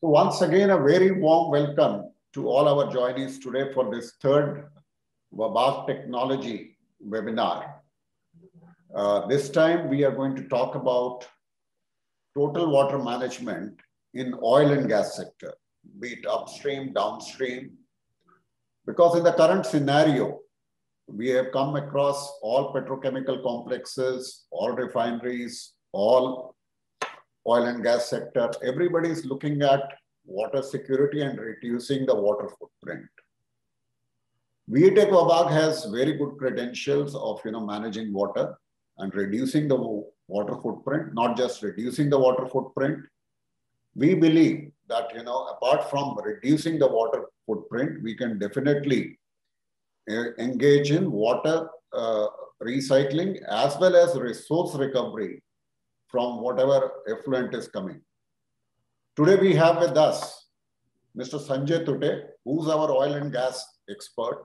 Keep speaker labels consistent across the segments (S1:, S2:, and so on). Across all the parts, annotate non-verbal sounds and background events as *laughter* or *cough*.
S1: So once again, a very warm welcome to all our joinees today for this third Vabath Technology webinar. Uh, this time we are going to talk about total water management in oil and gas sector, be it upstream, downstream, because in the current scenario, we have come across all petrochemical complexes, all refineries, all oil and gas sector, everybody is looking at water security and reducing the water footprint. VTech Vabag has very good credentials of you know, managing water and reducing the water footprint, not just reducing the water footprint. We believe that you know, apart from reducing the water footprint, we can definitely uh, engage in water uh, recycling as well as resource recovery from whatever effluent is coming. Today we have with us Mr. Sanjay Tute, who's our oil and gas expert.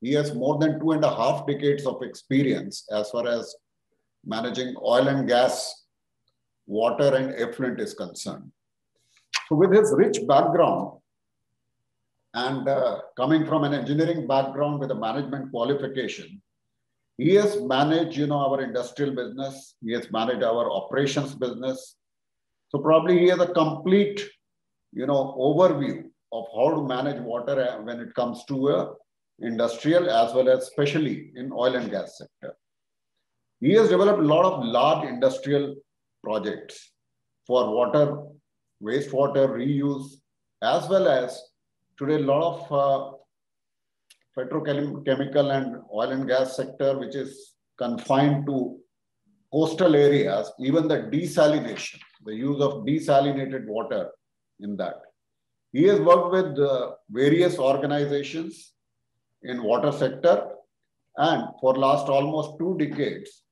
S1: He has more than two and a half decades of experience as far as managing oil and gas, water and effluent is concerned. So with his rich background and uh, coming from an engineering background with a management qualification, he has managed, you know, our industrial business. He has managed our operations business. So probably he has a complete, you know, overview of how to manage water uh, when it comes to a uh, industrial as well as especially in oil and gas sector. He has developed a lot of large industrial projects for water, wastewater reuse, as well as today a lot of uh, petrochemical and oil and gas sector, which is confined to coastal areas, even the desalination, the use of desalinated water in that. He has worked with uh, various organizations in water sector and for last almost two decades,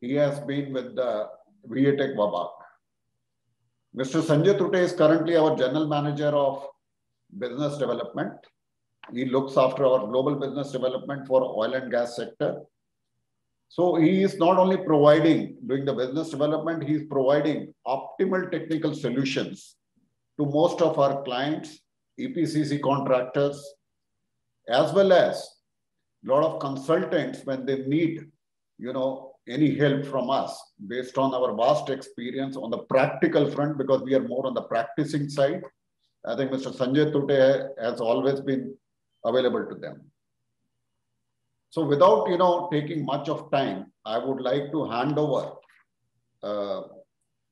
S1: he has been with the VATEC Babak. Mr. Sanjay Trute is currently our general manager of business development he looks after our global business development for oil and gas sector. So he is not only providing, doing the business development, he is providing optimal technical solutions to most of our clients, EPCC contractors, as well as a lot of consultants when they need, you know, any help from us based on our vast experience on the practical front, because we are more on the practicing side. I think Mr. Sanjay Tute has always been available to them. So without you know taking much of time, I would like to hand over uh,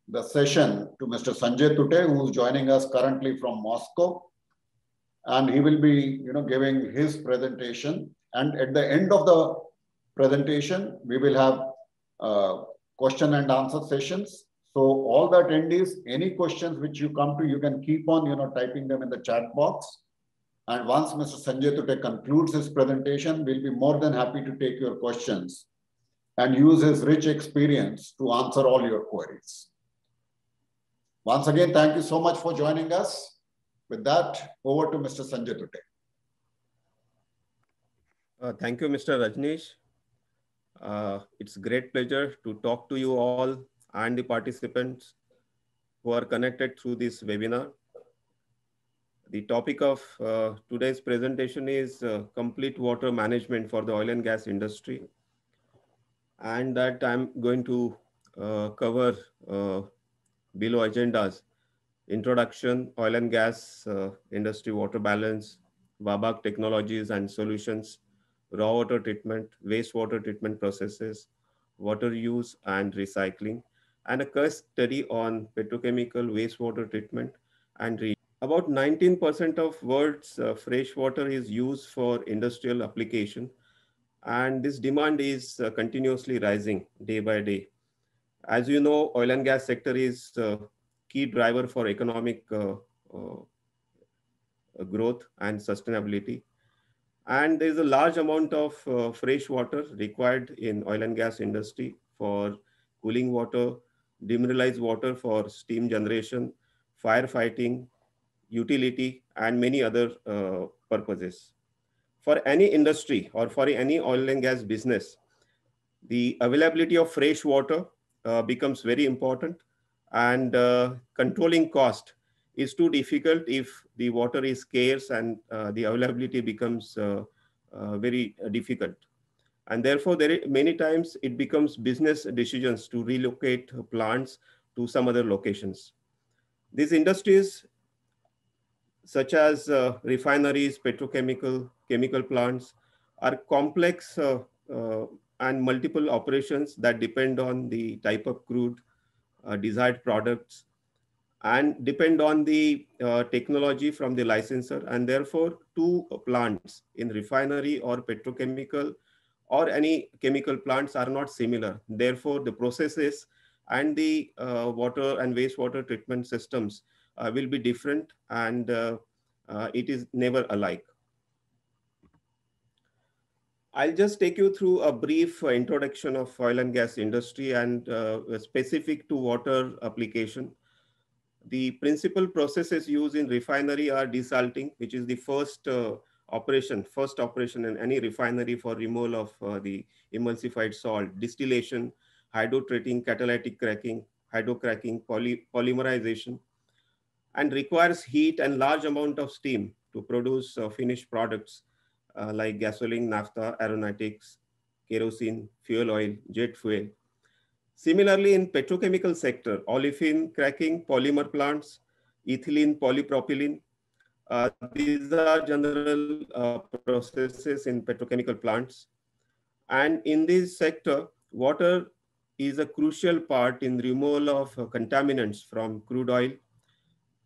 S1: the session to Mr. Sanjay Tute, who is joining us currently from Moscow. And he will be you know, giving his presentation. And at the end of the presentation, we will have uh, question and answer sessions. So all the attendees, any questions which you come to, you can keep on you know, typing them in the chat box and once Mr. Sanjay Tute concludes his presentation, we'll be more than happy to take your questions and use his rich experience to answer all your queries. Once again, thank you so much for joining us. With that, over to Mr. Sanjay Tute. Uh, thank
S2: you, Mr. Rajneesh. Uh, it's great pleasure to talk to you all and the participants who are connected through this webinar. The topic of uh, today's presentation is uh, complete water management for the oil and gas industry. And that I'm going to uh, cover uh, below agendas, introduction, oil and gas uh, industry water balance, WABAC technologies and solutions, raw water treatment, wastewater treatment processes, water use and recycling, and a case study on petrochemical wastewater treatment and about 19% of world's uh, fresh water is used for industrial application. And this demand is uh, continuously rising day by day. As you know, oil and gas sector is a uh, key driver for economic uh, uh, growth and sustainability. And there's a large amount of fresh water required in oil and gas industry for cooling water, demineralized water for steam generation, firefighting, utility, and many other uh, purposes. For any industry or for any oil and gas business, the availability of fresh water uh, becomes very important and uh, controlling cost is too difficult if the water is scarce and uh, the availability becomes uh, uh, very difficult. And therefore, there many times it becomes business decisions to relocate plants to some other locations. These industries such as uh, refineries, petrochemical, chemical plants, are complex uh, uh, and multiple operations that depend on the type of crude, uh, desired products, and depend on the uh, technology from the licensor. And therefore, two plants in refinery or petrochemical or any chemical plants are not similar. Therefore, the processes and the uh, water and wastewater treatment systems uh, will be different and uh, uh, it is never alike. I'll just take you through a brief introduction of oil and gas industry and uh, specific to water application. The principal processes used in refinery are desalting, which is the first uh, operation, first operation in any refinery for removal of uh, the emulsified salt, distillation, hydrotreating, catalytic cracking, hydrocracking, poly polymerization, and requires heat and large amount of steam to produce uh, finished products uh, like gasoline, naphtha, aeronautics, kerosene, fuel oil, jet fuel. Similarly, in petrochemical sector, olefin cracking, polymer plants, ethylene, polypropylene, uh, these are general uh, processes in petrochemical plants. And in this sector, water is a crucial part in removal of uh, contaminants from crude oil,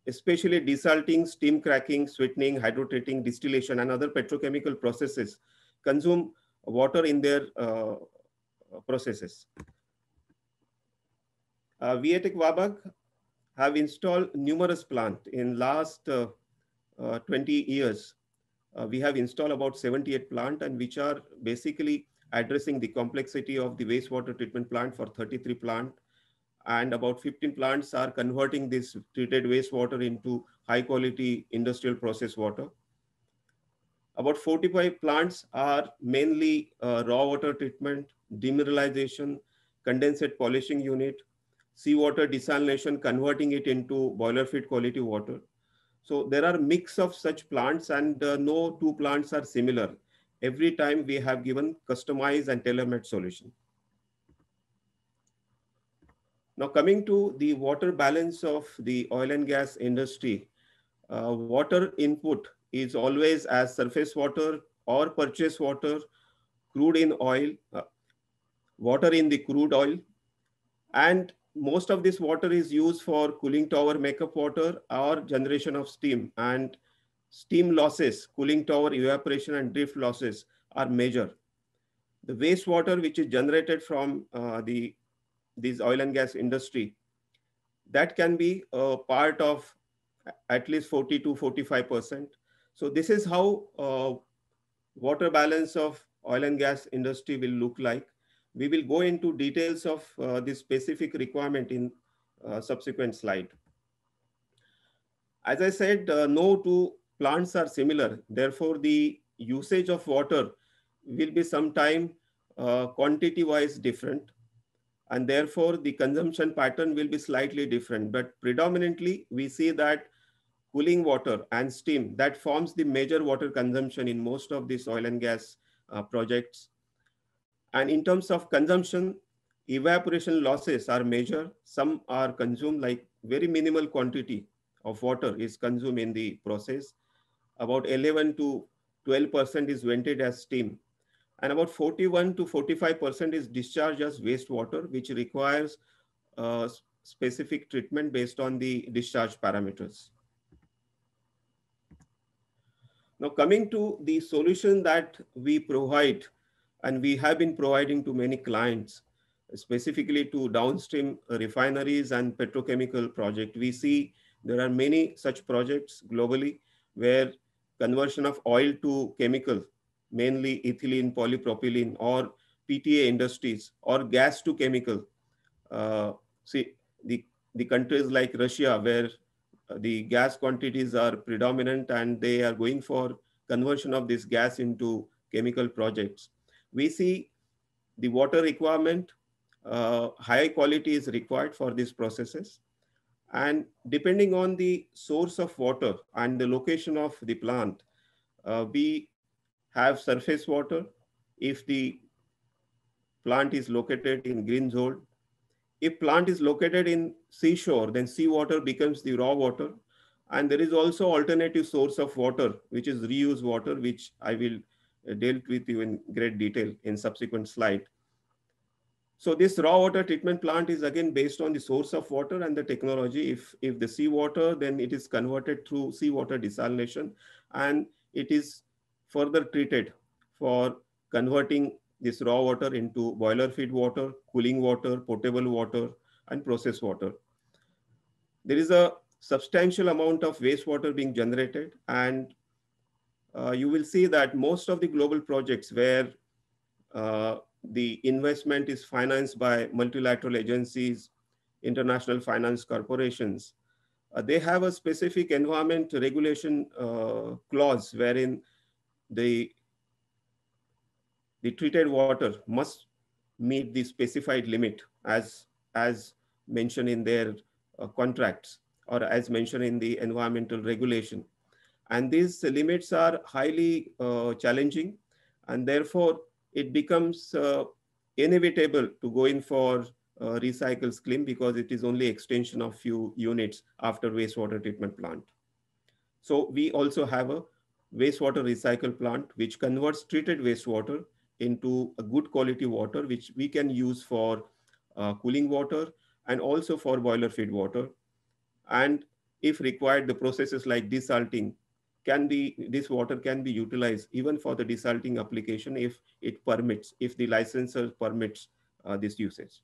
S2: especially desalting, steam cracking, sweetening, hydrotreating, distillation, and other petrochemical processes consume water in their uh, processes. Uh, Vietech Wabag have installed numerous plants in last uh, uh, 20 years. Uh, we have installed about 78 plant and which are basically addressing the complexity of the wastewater treatment plant for 33 plant and about 15 plants are converting this treated wastewater into high quality industrial process water. About 45 plants are mainly uh, raw water treatment, demineralization, condensate polishing unit, seawater desalination, converting it into boiler feed quality water. So there are mix of such plants and uh, no two plants are similar. Every time we have given customized and tailor-made solution. Now coming to the water balance of the oil and gas industry, uh, water input is always as surface water or purchase water, crude in oil, uh, water in the crude oil. And most of this water is used for cooling tower makeup water or generation of steam. And steam losses, cooling tower evaporation and drift losses are major. The wastewater which is generated from uh, the this oil and gas industry, that can be a part of at least 40 to 45%. So this is how uh, water balance of oil and gas industry will look like. We will go into details of uh, this specific requirement in uh, subsequent slide. As I said, uh, no two plants are similar. Therefore, the usage of water will be sometime uh, quantity wise different and therefore the consumption pattern will be slightly different. But predominantly, we see that cooling water and steam that forms the major water consumption in most of these oil and gas uh, projects. And in terms of consumption, evaporation losses are major. Some are consumed like very minimal quantity of water is consumed in the process. About 11 to 12% is vented as steam and about 41 to 45% is discharged as wastewater, which requires uh, specific treatment based on the discharge parameters. Now coming to the solution that we provide and we have been providing to many clients, specifically to downstream refineries and petrochemical project. We see there are many such projects globally where conversion of oil to chemical mainly ethylene, polypropylene, or PTA industries, or gas to chemical. Uh, see, the, the countries like Russia, where uh, the gas quantities are predominant and they are going for conversion of this gas into chemical projects. We see the water requirement, uh, high quality is required for these processes. And depending on the source of water and the location of the plant, uh, we have surface water if the plant is located in green zone. If plant is located in seashore, then seawater becomes the raw water. And there is also alternative source of water, which is reuse water, which I will uh, deal with you in great detail in subsequent slide. So this raw water treatment plant is again based on the source of water and the technology. If, if the seawater, then it is converted through seawater desalination and it is further treated for converting this raw water into boiler feed water, cooling water, potable water, and processed water. There is a substantial amount of wastewater being generated, and uh, you will see that most of the global projects where uh, the investment is financed by multilateral agencies, international finance corporations, uh, they have a specific environment regulation uh, clause wherein the, the treated water must meet the specified limit as, as mentioned in their uh, contracts or as mentioned in the environmental regulation. And these limits are highly uh, challenging and therefore it becomes uh, inevitable to go in for uh, recycle scheme because it is only extension of few units after wastewater treatment plant. So we also have a wastewater recycle plant, which converts treated wastewater into a good quality water, which we can use for uh, cooling water and also for boiler feed water. And if required, the processes like desalting can be, this water can be utilized even for the desalting application if it permits, if the licensor permits uh, this usage.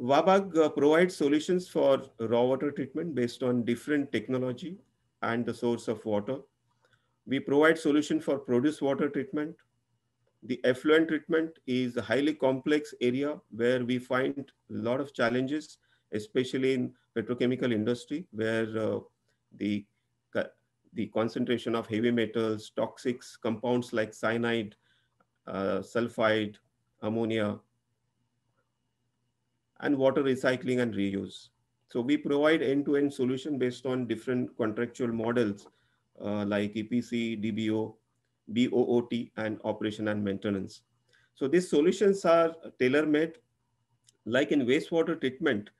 S2: Wabag uh, provides solutions for raw water treatment based on different technology and the source of water. We provide solution for produce water treatment. The effluent treatment is a highly complex area where we find a lot of challenges, especially in petrochemical industry, where uh, the, the concentration of heavy metals, toxics, compounds like cyanide, uh, sulfide, ammonia, and water recycling and reuse. So we provide end-to-end -end solution based on different contractual models uh, like EPC, DBO, BOOT, and operation and maintenance. So these solutions are tailor-made. Like in wastewater treatment,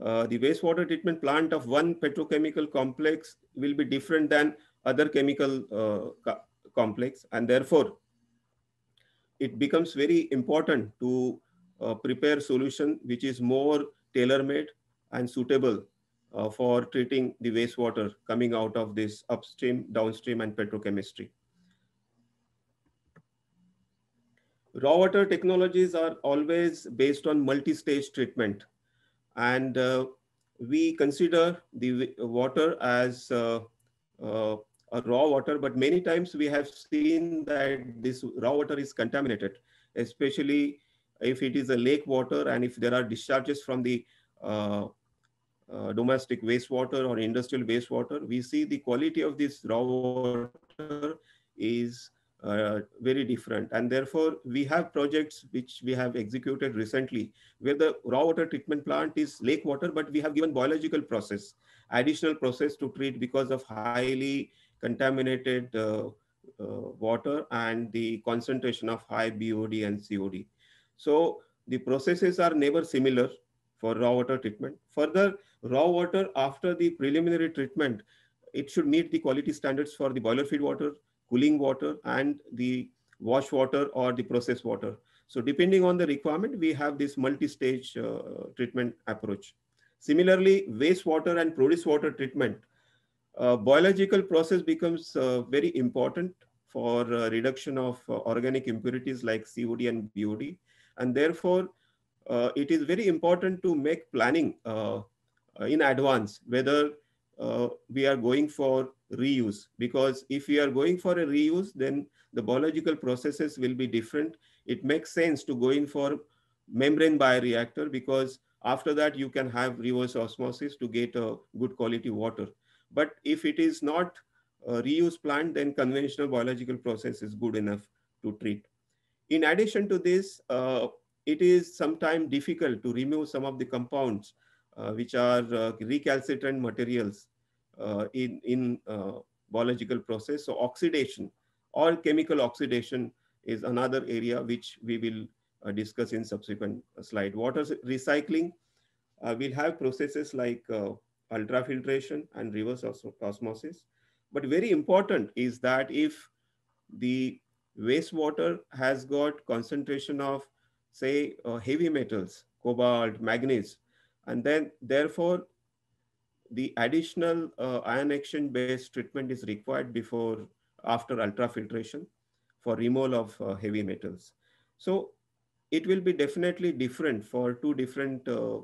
S2: uh, the wastewater treatment plant of one petrochemical complex will be different than other chemical uh, co complex. And therefore, it becomes very important to uh, prepare solution which is more tailor-made and suitable uh, for treating the wastewater coming out of this upstream, downstream, and petrochemistry. Raw water technologies are always based on multi-stage treatment. And uh, we consider the water as uh, uh, a raw water, but many times we have seen that this raw water is contaminated, especially if it is a lake water and if there are discharges from the uh, uh, domestic wastewater or industrial wastewater, we see the quality of this raw water is uh, very different. And therefore, we have projects which we have executed recently where the raw water treatment plant is lake water, but we have given biological process, additional process to treat because of highly contaminated uh, uh, water and the concentration of high BOD and COD. So the processes are never similar for raw water treatment. Further, raw water after the preliminary treatment, it should meet the quality standards for the boiler feed water, cooling water, and the wash water or the process water. So depending on the requirement, we have this multi-stage uh, treatment approach. Similarly, wastewater and produce water treatment, uh, biological process becomes uh, very important for uh, reduction of uh, organic impurities like COD and BOD and therefore, uh, it is very important to make planning uh, uh, in advance, whether uh, we are going for reuse. Because if we are going for a reuse, then the biological processes will be different. It makes sense to go in for membrane bioreactor because after that you can have reverse osmosis to get a good quality water. But if it is not a reuse plant, then conventional biological process is good enough to treat. In addition to this, uh, it is sometimes difficult to remove some of the compounds uh, which are uh, recalcitrant materials uh, in, in uh, biological process. So oxidation or chemical oxidation is another area which we will uh, discuss in subsequent slide. Water recycling, will have processes like ultrafiltration and reverse os osmosis. But very important is that if the wastewater has got concentration of, say, uh, heavy metals, cobalt, manganese, and then therefore the additional uh, ion action based treatment is required before after ultrafiltration for removal of uh, heavy metals. So it will be definitely different for two different uh, uh,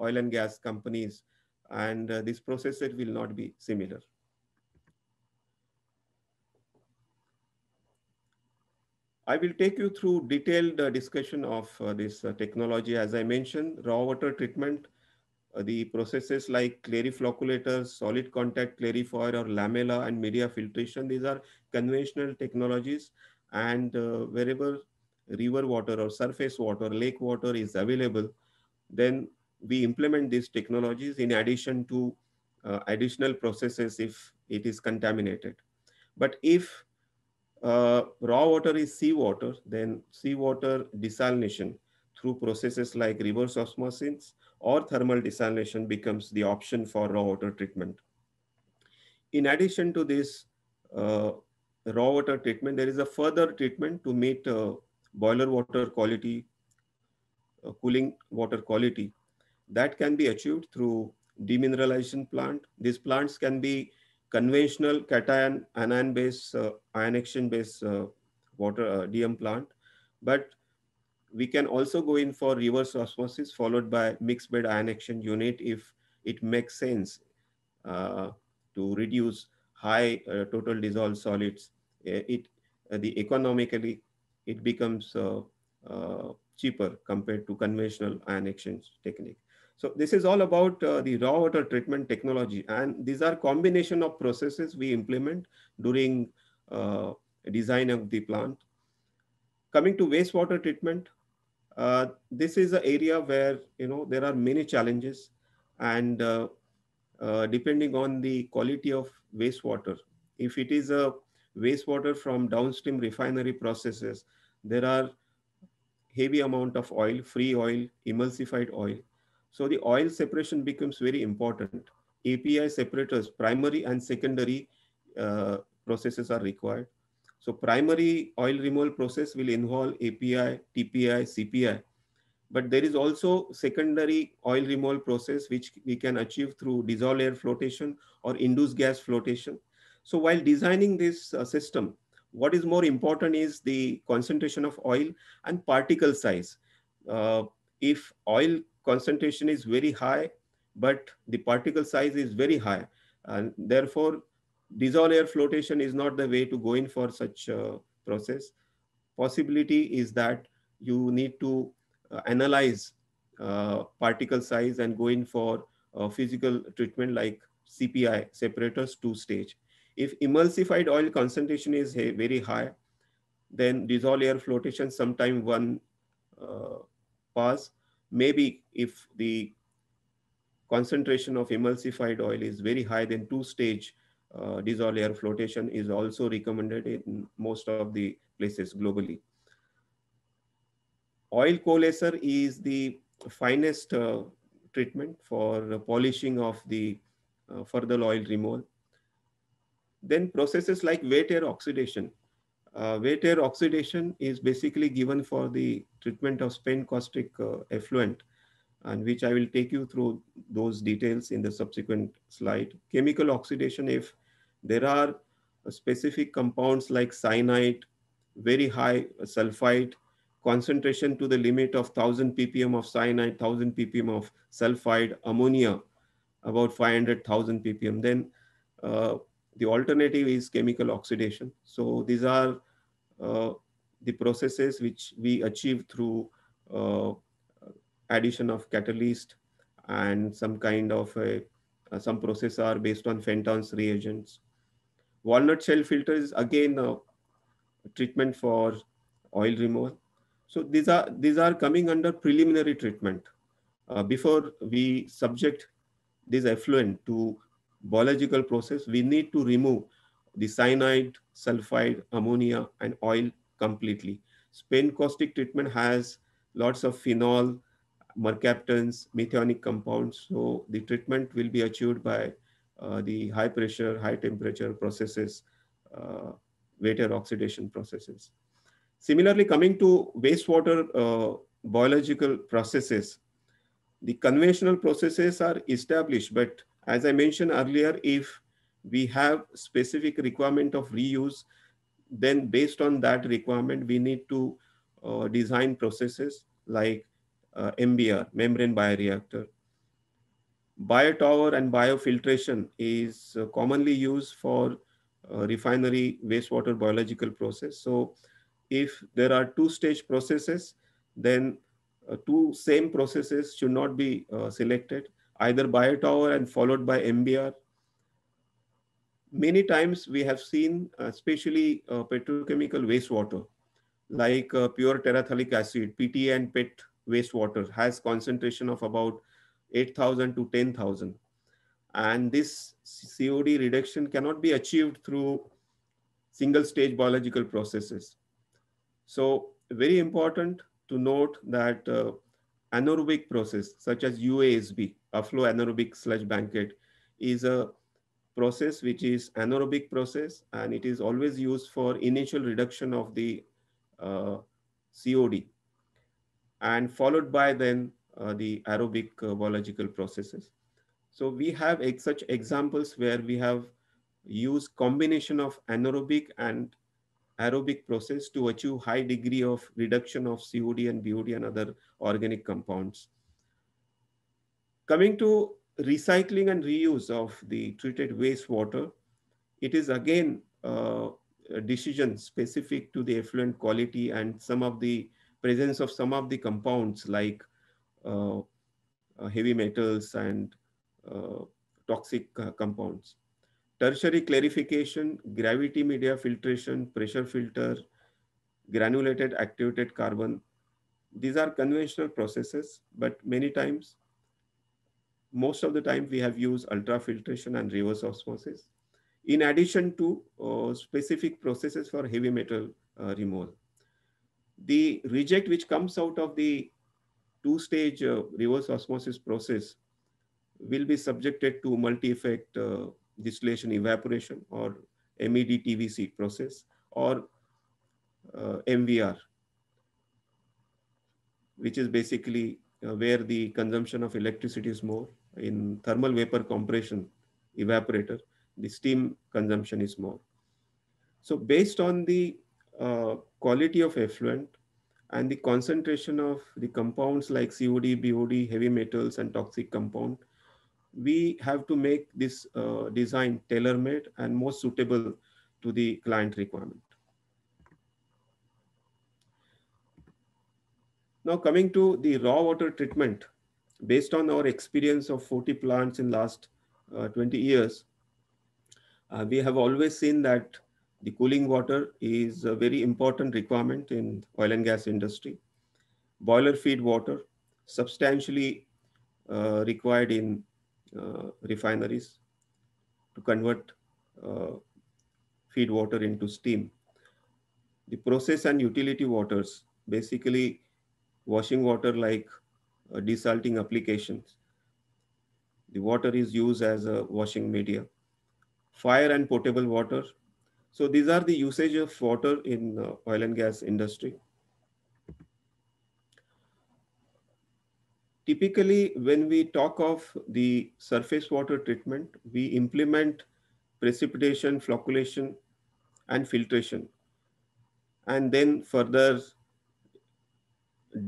S2: oil and gas companies and uh, this process will not be similar. I will take you through detailed uh, discussion of uh, this uh, technology. As I mentioned, raw water treatment, uh, the processes like flocculators, solid contact clarifier, or lamella and media filtration, these are conventional technologies. And uh, wherever river water or surface water, lake water is available, then we implement these technologies in addition to uh, additional processes if it is contaminated. But if uh, raw water is seawater, then seawater desalination through processes like reverse osmosis or thermal desalination becomes the option for raw water treatment. In addition to this uh, raw water treatment, there is a further treatment to meet uh, boiler water quality, uh, cooling water quality. That can be achieved through demineralization plant. These plants can be conventional cation anion based uh, ion exchange based uh, water uh, DM plant, but we can also go in for reverse osmosis followed by mixed bed ion exchange unit if it makes sense uh, to reduce high uh, total dissolved solids. Uh, it the economically it becomes cheaper compared to conventional ion exchange technique. So this is all about uh, the raw water treatment technology. And these are combination of processes we implement during uh, design of the plant. Coming to wastewater treatment, uh, this is an area where you know there are many challenges and uh, uh, depending on the quality of wastewater, if it is a wastewater from downstream refinery processes, there are heavy amount of oil, free oil, emulsified oil, so the oil separation becomes very important. API separators, primary and secondary uh, processes are required. So primary oil removal process will involve API, TPI, CPI. But there is also secondary oil removal process, which we can achieve through dissolved air flotation or induced gas flotation. So while designing this uh, system, what is more important is the concentration of oil and particle size. Uh, if oil concentration is very high, but the particle size is very high. And therefore, dissolved air flotation is not the way to go in for such process. Possibility is that you need to uh, analyze uh, particle size and go in for uh, physical treatment like CPI, separators two stage. If emulsified oil concentration is very high, then dissolved air flotation sometime one uh, pass maybe if the concentration of emulsified oil is very high, then two-stage uh, dissolved air flotation is also recommended in most of the places globally. Oil coalescer is the finest uh, treatment for polishing of the uh, further oil removal. Then processes like wet air oxidation uh, wet air oxidation is basically given for the treatment of spent caustic uh, effluent and which I will take you through those details in the subsequent slide. Chemical oxidation, if there are uh, specific compounds like cyanide, very high uh, sulfide concentration to the limit of 1000 ppm of cyanide, 1000 ppm of sulfide, ammonia, about 500,000 ppm, then uh, the alternative is chemical oxidation. So these are uh, the processes which we achieve through uh, addition of catalyst and some kind of a, uh, some process are based on Fenton's reagents. Walnut shell filter is again a treatment for oil removal. So these are these are coming under preliminary treatment. Uh, before we subject this effluent to biological process, we need to remove the cyanide, sulfide, ammonia, and oil completely. Spent caustic treatment has lots of phenol, mercaptans, methionic compounds. So the treatment will be achieved by uh, the high pressure, high temperature processes, uh, water oxidation processes. Similarly, coming to wastewater uh, biological processes, the conventional processes are established, but as I mentioned earlier, if we have specific requirement of reuse, then based on that requirement, we need to uh, design processes like uh, MBR, membrane bioreactor. Biotower and biofiltration is uh, commonly used for uh, refinery wastewater biological process. So if there are two stage processes, then uh, two same processes should not be uh, selected either Biotower and followed by MBR. Many times we have seen, uh, especially uh, petrochemical wastewater, like uh, pure terephthalic acid, PT and PET wastewater has concentration of about 8,000 to 10,000. And this COD reduction cannot be achieved through single stage biological processes. So very important to note that uh, anaerobic process such as UASB a flow anaerobic sludge banquet is a process which is anaerobic process and it is always used for initial reduction of the uh, COD and followed by then uh, the aerobic uh, biological processes. So we have ex such examples where we have used combination of anaerobic and aerobic process to achieve high degree of reduction of COD and BOD and other organic compounds. Coming to recycling and reuse of the treated wastewater, it is again uh, a decision specific to the effluent quality and some of the presence of some of the compounds like uh, uh heavy metals and uh, toxic uh, compounds. Tertiary clarification, gravity media filtration, pressure filter, granulated activated carbon. These are conventional processes, but many times most of the time we have used ultrafiltration and reverse osmosis in addition to uh, specific processes for heavy metal uh, removal. The reject which comes out of the two-stage uh, reverse osmosis process will be subjected to multi-effect uh, distillation evaporation or MEDTVC process or uh, MVR, which is basically uh, where the consumption of electricity is more in thermal vapor compression evaporator, the steam consumption is more. So based on the uh, quality of effluent and the concentration of the compounds like COD, BOD, heavy metals and toxic compound, we have to make this uh, design tailor-made and more suitable to the client requirement. Now coming to the raw water treatment based on our experience of 40 plants in last uh, 20 years, uh, we have always seen that the cooling water is a very important requirement in oil and gas industry. Boiler feed water substantially uh, required in uh, refineries to convert uh, feed water into steam. The process and utility waters, basically washing water like uh, desalting applications. The water is used as a washing media. Fire and potable water. So these are the usage of water in uh, oil and gas industry. Typically, when we talk of the surface water treatment, we implement precipitation, flocculation, and filtration, and then further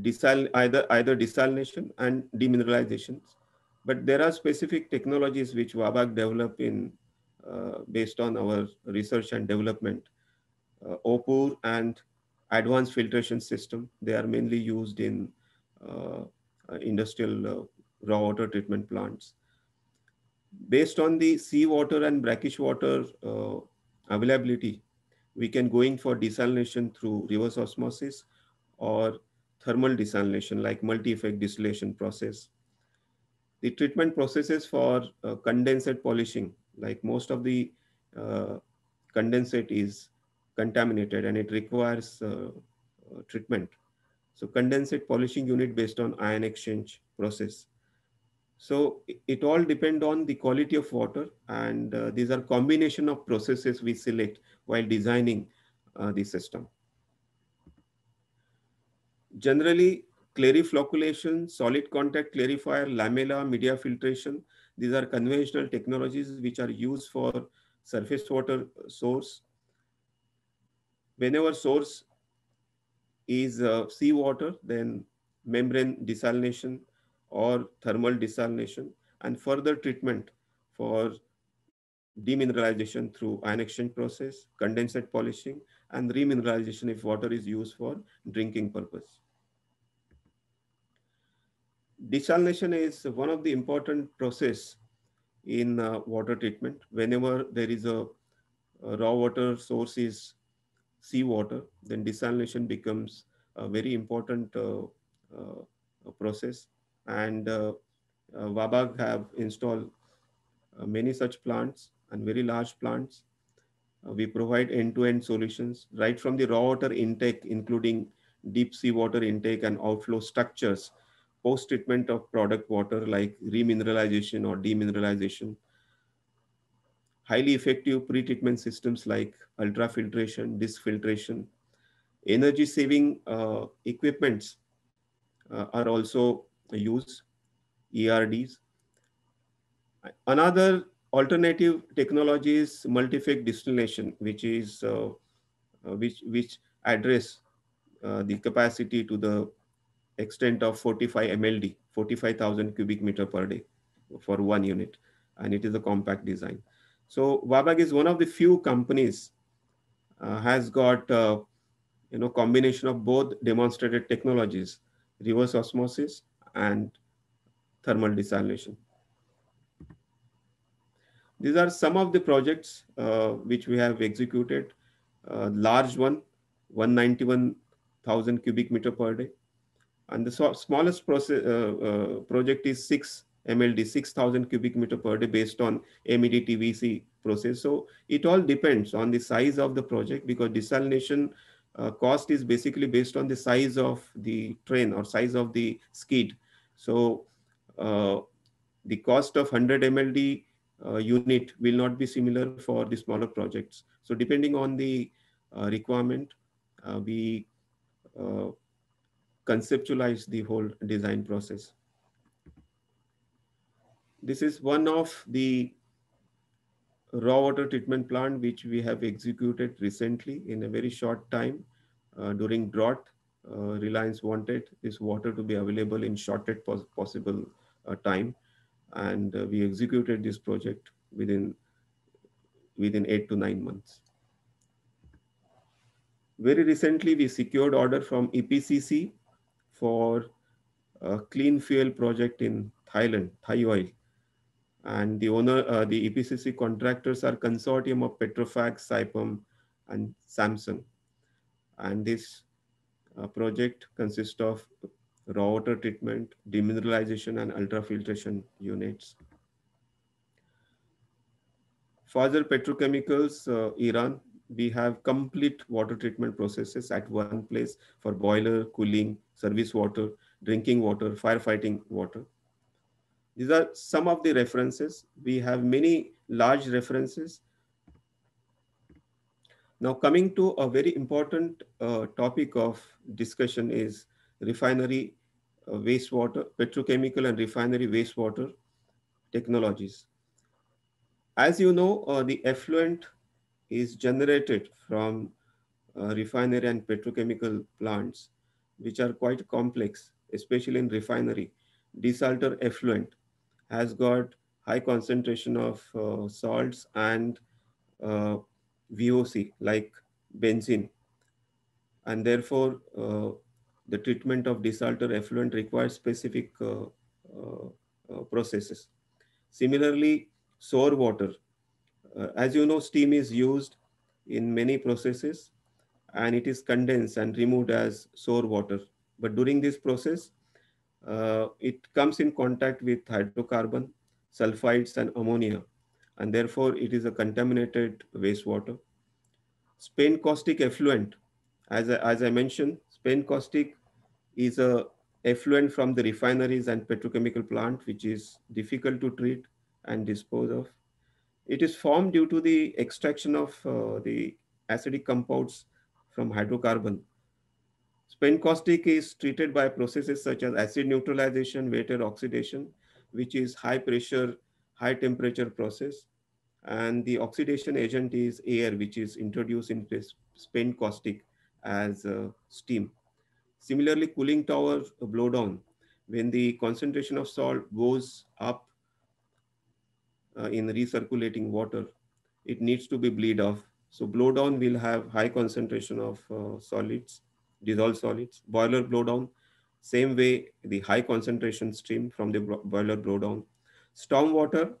S2: desal either either desalination and demineralization. But there are specific technologies which WABAC developed in uh, based on our research and development. Uh, OPUR and advanced filtration system, they are mainly used in uh, industrial uh, raw water treatment plants. Based on the seawater and brackish water uh, availability, we can going for desalination through reverse osmosis or thermal desalination like multi-effect distillation process. The treatment processes for uh, condensate polishing, like most of the uh, condensate is contaminated and it requires uh, uh treatment. So condensate polishing unit based on ion exchange process. So it, it all depend on the quality of water and uh, these are combination of processes we select while designing uh, the system. Generally, clarifloculation, solid contact clarifier, lamella, media filtration, these are conventional technologies which are used for surface water source. Whenever source is uh, seawater, then membrane desalination or thermal desalination and further treatment for demineralization through ion exchange process, condensate polishing, and remineralization if water is used for drinking purpose. Desalination is one of the important process in uh, water treatment. Whenever there is a, a raw water source is seawater, then desalination becomes a very important uh, uh, process. And uh, Wabag uh, have installed uh, many such plants and very large plants. Uh, we provide end-to-end solutions right from the raw water intake, including deep sea water intake and outflow structures, post-treatment of product water like remineralization or demineralization, highly effective pre-treatment systems like ultrafiltration, disfiltration, filtration, energy saving uh, equipments uh, are also used, ERDs. Another alternative technologies, multiphase distillation, which is uh, uh, which which address uh, the capacity to the extent of 45 MLD, 45,000 cubic meter per day for one unit, and it is a compact design. So Wabag is one of the few companies uh, has got uh, you know combination of both demonstrated technologies, reverse osmosis and thermal desalination. These are some of the projects uh, which we have executed. Uh, large one, 191,000 cubic meter per day. And the so smallest process, uh, project is 6 MLD, 6,000 cubic meter per day based on MEDTVC process. So it all depends on the size of the project because desalination uh, cost is basically based on the size of the train or size of the skid. So uh, the cost of 100 MLD uh, unit will not be similar for the smaller projects. So depending on the uh, requirement, uh, we uh, conceptualize the whole design process. This is one of the raw water treatment plant which we have executed recently in a very short time uh, during drought. Uh, Reliance wanted this water to be available in shortest pos possible time and uh, we executed this project within within eight to nine months. Very recently, we secured order from EPCC for a clean fuel project in Thailand, Thai Oil. And the owner, uh, the EPCC contractors are consortium of Petrofac, Saipem, and Samsung. And this uh, project consists of raw water treatment, demineralization and ultrafiltration units. Further petrochemicals, uh, Iran, we have complete water treatment processes at one place for boiler, cooling, service water, drinking water, firefighting water. These are some of the references. We have many large references. Now coming to a very important uh, topic of discussion is refinery uh, wastewater, petrochemical and refinery wastewater technologies. As you know, uh, the effluent is generated from uh, refinery and petrochemical plants, which are quite complex, especially in refinery. Desalter effluent has got high concentration of uh, salts and uh, VOC, like benzene. And therefore, uh, the treatment of desalter effluent requires specific uh, uh, uh, processes. Similarly, sour water. as you know, steam is used in many processes and it is condensed and removed as sour water. But during this process, uh, it comes in contact with hydrocarbon, sulfides, and ammonia, and therefore it is a contaminated wastewater. Spain caustic effluent, as I, as I mentioned, Spain caustic is a effluent from the refineries and petrochemical plant, which is difficult to treat and dispose of. It is formed due to the extraction of uh, the acidic compounds from hydrocarbon. Spain caustic is treated by processes such as acid neutralization, weighted oxidation, which is high pressure, high temperature process. And the oxidation agent is air, which is introduced in Spain caustic as steam. Similarly, cooling tower blowdown, when the concentration of salt goes up uh, in recirculating water, it needs to be bleed off. So blowdown will have high concentration of uh, solids, dissolved solids. Boiler blowdown, same way the high concentration stream from the boiler blowdown. Storm water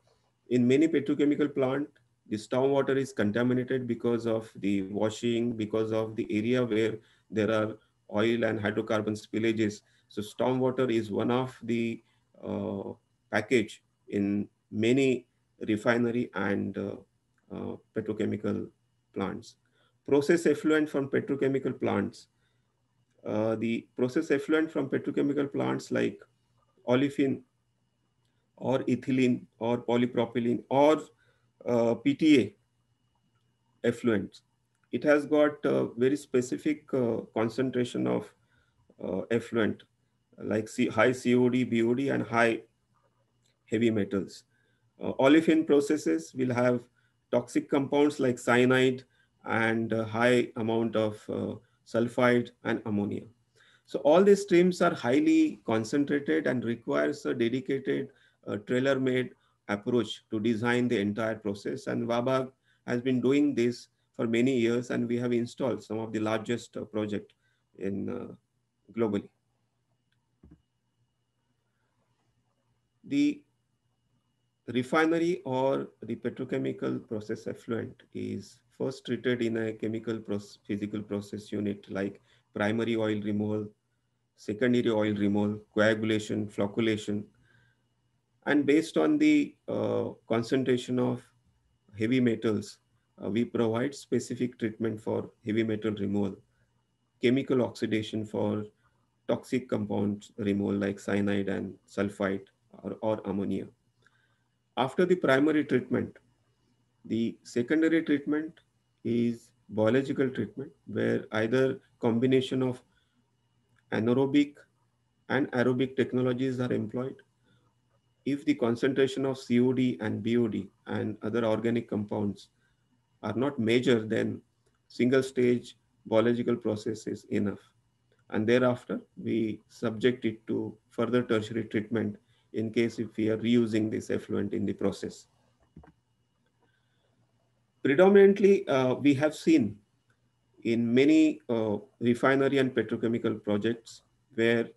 S2: in many petrochemical plant the stormwater is contaminated because of the washing, because of the area where there are oil and hydrocarbon spillages. So stormwater is one of the uh, package in many refinery and uh, uh, petrochemical plants. Process effluent from petrochemical plants. Uh, the process effluent from petrochemical plants like olefin or ethylene or polypropylene or uh, PTA effluent. It has got a very specific uh, concentration of uh, effluent like C high COD, BOD and high heavy metals. Uh, olefin processes will have toxic compounds like cyanide and high amount of uh, sulfide and ammonia. So all these streams are highly concentrated and requires a dedicated uh, trailer-made approach to design the entire process. And Wabag has been doing this for many years, and we have installed some of the largest uh, project in uh, globally. The refinery or the petrochemical process effluent is first treated in a chemical process, physical process unit like primary oil removal, secondary oil removal, coagulation, flocculation, and based on the uh, concentration of heavy metals, uh, we provide specific treatment for heavy metal removal, chemical oxidation for toxic compound removal like cyanide and sulfite or, or ammonia. After the primary treatment, the secondary treatment is biological treatment where either combination of anaerobic and aerobic technologies are employed if the concentration of COD and BOD and other organic compounds are not major, then single stage biological process is enough. And thereafter, we subject it to further tertiary treatment in case if we are reusing this effluent in the process. Predominantly, uh, we have seen in many uh, refinery and petrochemical projects where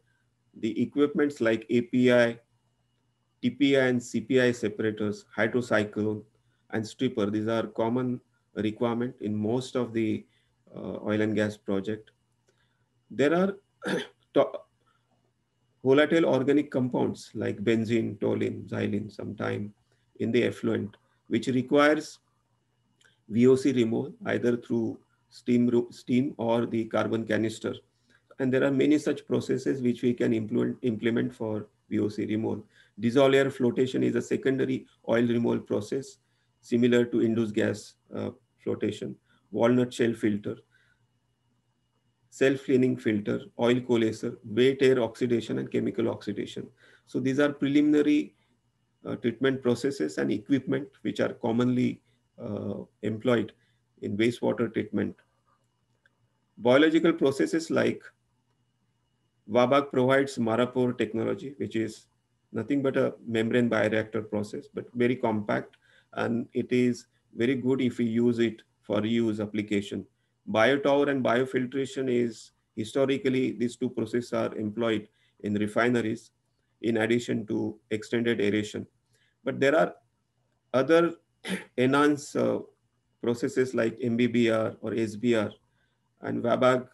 S2: the equipments like API TPI and CPI separators, hydrocyclone and stripper. These are common requirement in most of the uh, oil and gas project. There are *clears throat* volatile organic compounds like benzene, toluene, xylene sometime in the effluent, which requires VOC removal either through steam, steam or the carbon canister. And there are many such processes which we can implement, implement for VOC removal. Dissolved air flotation is a secondary oil removal process similar to induced gas uh, flotation, walnut shell filter, self-cleaning filter, oil coalescer, wet air oxidation and chemical oxidation. So these are preliminary uh, treatment processes and equipment which are commonly uh, employed in wastewater treatment. Biological processes like WABAG provides Marapur technology, which is nothing but a membrane bioreactor process, but very compact. And it is very good if we use it for reuse application. Biotower and biofiltration is historically, these two processes are employed in refineries in addition to extended aeration. But there are other *clears throat* enhanced uh, processes like MBBR or SBR and WABAG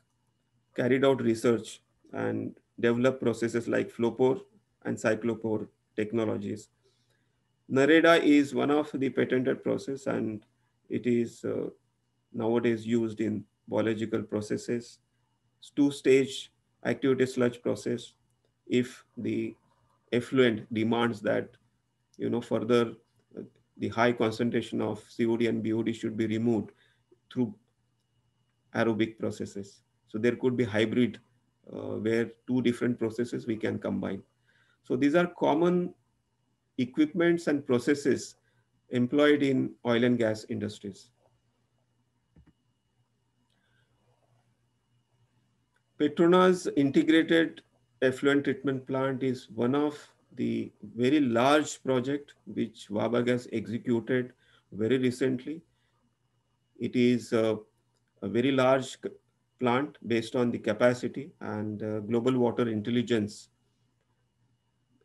S2: carried out research and developed processes like Flowpore and cyclopore technologies. Nareda is one of the patented process and it is uh, nowadays used in biological processes, two-stage activity sludge process if the effluent demands that, you know, further uh, the high concentration of COD and BOD should be removed through aerobic processes. So there could be hybrid uh, where two different processes we can combine. So these are common equipments and processes employed in oil and gas industries. Petronas integrated effluent treatment plant is one of the very large project which Wabag has executed very recently. It is a, a very large plant based on the capacity and uh, global water intelligence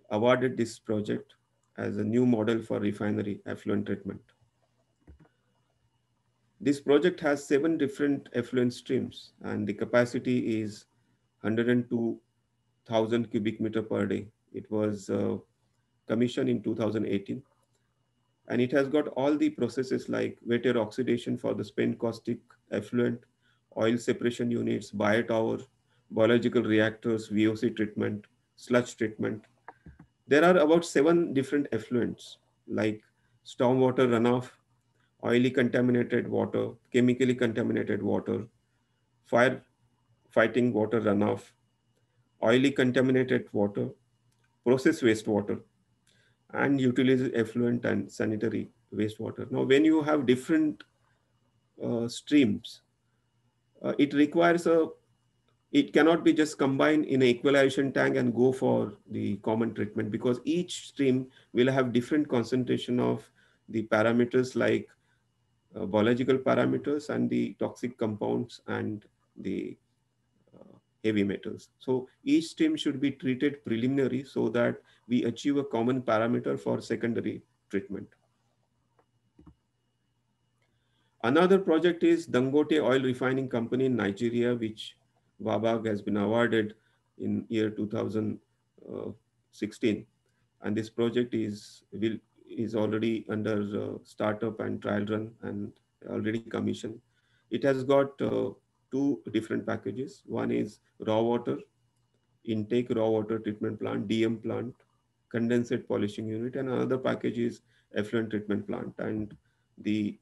S2: awarded this project as a new model for refinery effluent treatment. This project has seven different effluent streams and the capacity is 102,000 cubic meter per day. It was uh, commissioned in 2018 and it has got all the processes like wet air oxidation for the spent caustic effluent, oil separation units, biotower, biological reactors, VOC treatment, sludge treatment, there are about seven different effluents like stormwater runoff, oily contaminated water, chemically contaminated water, fire fighting water runoff, oily contaminated water, process wastewater, and utilize effluent and sanitary wastewater. Now, when you have different uh, streams, uh, it requires a it cannot be just combined in an equalization tank and go for the common treatment because each stream will have different concentration of the parameters like uh, biological parameters and the toxic compounds and the uh, heavy metals. So each stream should be treated preliminary so that we achieve a common parameter for secondary treatment. Another project is Dangote Oil Refining Company in Nigeria, which VABAG has been awarded in year 2016. And this project is, will, is already under uh, startup and trial run and already commissioned. It has got uh, two different packages. One is raw water, intake raw water treatment plant, DM plant, condensate polishing unit, and another package is effluent treatment plant. And the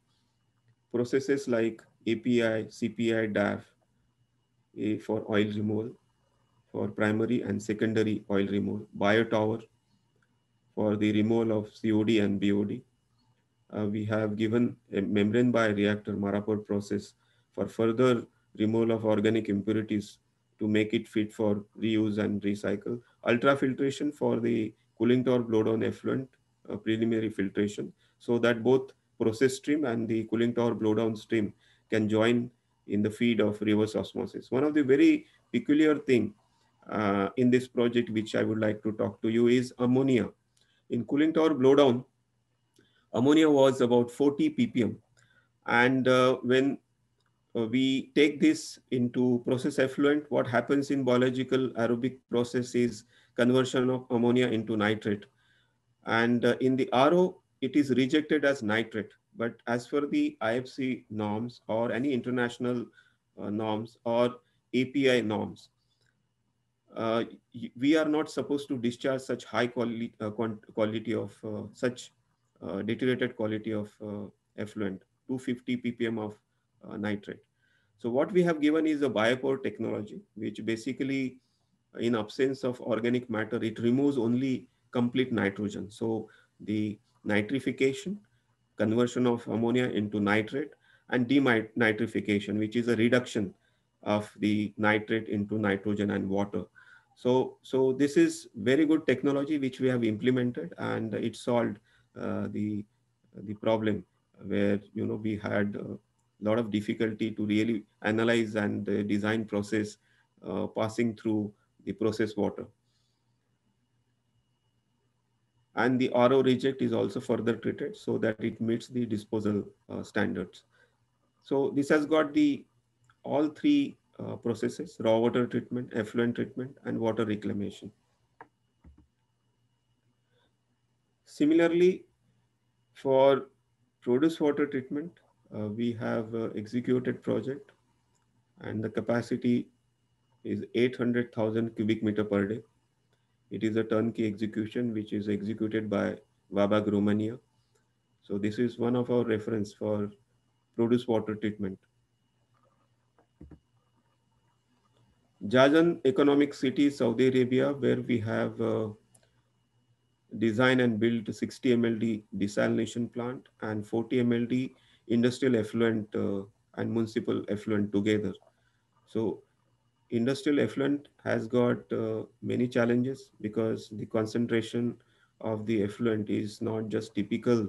S2: processes like API, CPI, DAF, for oil removal, for primary and secondary oil removal, biotower for the removal of COD and BOD. Uh, we have given a membrane bioreactor Marapur process for further removal of organic impurities to make it fit for reuse and recycle. Ultrafiltration for the cooling tower blowdown effluent uh, preliminary filtration so that both process stream and the cooling tower blowdown stream can join in the feed of reverse osmosis. One of the very peculiar thing uh, in this project, which I would like to talk to you is ammonia. In cooling tower blowdown, ammonia was about 40 ppm. And uh, when uh, we take this into process effluent, what happens in biological aerobic process is conversion of ammonia into nitrate. And uh, in the RO, it is rejected as nitrate. But as for the IFC norms or any international uh, norms or API norms, uh, we are not supposed to discharge such high quality, uh, quality of uh, such uh, deteriorated quality of uh, effluent, 250 ppm of nitrate. So what we have given is a biopore technology, which basically in absence of organic matter, it removes only complete nitrogen. So the nitrification conversion of ammonia into nitrate and denitrification, which is a reduction of the nitrate into nitrogen and water. So, so this is very good technology which we have implemented and it solved uh, the, the problem where, you know, we had a lot of difficulty to really analyze and uh, design process uh, passing through the process water and the RO reject is also further treated so that it meets the disposal uh, standards. So this has got the all three uh, processes, raw water treatment, effluent treatment, and water reclamation. Similarly, for produce water treatment, uh, we have uh, executed project and the capacity is 800,000 cubic meter per day. It is a turnkey execution which is executed by Vabag Romania. So this is one of our reference for produce water treatment. Jajan Economic City, Saudi Arabia, where we have uh, designed and built 60 MLD desalination plant and 40 MLD industrial effluent uh, and municipal effluent together. So industrial effluent has got uh, many challenges because the concentration of the effluent is not just typical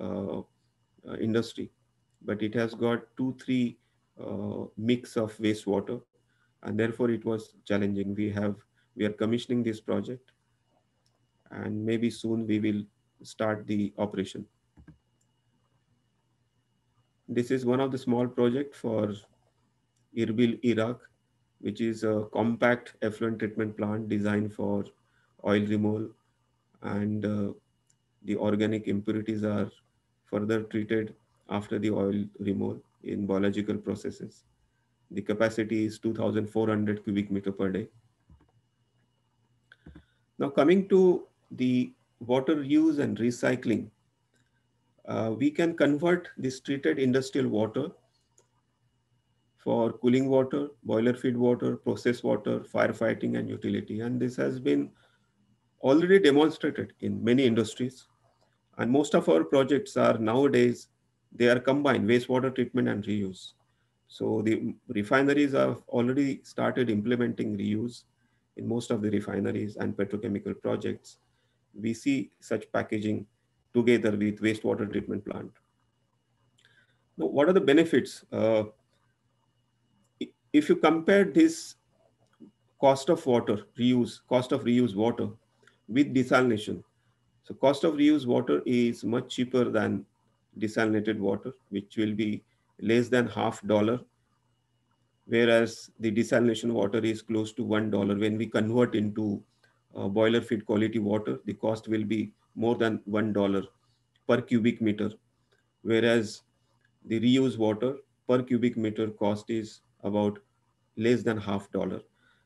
S2: uh, uh industry, but it has got two, three uh, mix of wastewater and therefore it was challenging. We have, we are commissioning this project and maybe soon we will start the operation. This is one of the small project for Irbil, Iraq, which is a compact effluent treatment plant designed for oil removal and uh, the organic impurities are further treated after the oil removal in biological processes. The capacity is 2,400 cubic meter per day. Now coming to the water use and recycling, uh, we can convert this treated industrial water for cooling water, boiler feed water, process water, firefighting, and utility. And this has been already demonstrated in many industries. And most of our projects are nowadays, they are combined wastewater treatment and reuse. So the refineries have already started implementing reuse in most of the refineries and petrochemical projects. We see such packaging together with wastewater treatment plant. Now, what are the benefits? Uh, if you compare this cost of water reuse, cost of reuse water with desalination, so cost of reuse water is much cheaper than desalinated water, which will be less than half dollar, whereas the desalination water is close to one dollar. When we convert into uh, boiler feed quality water, the cost will be more than one dollar per cubic meter, whereas the reuse water per cubic meter cost is about less than half dollar.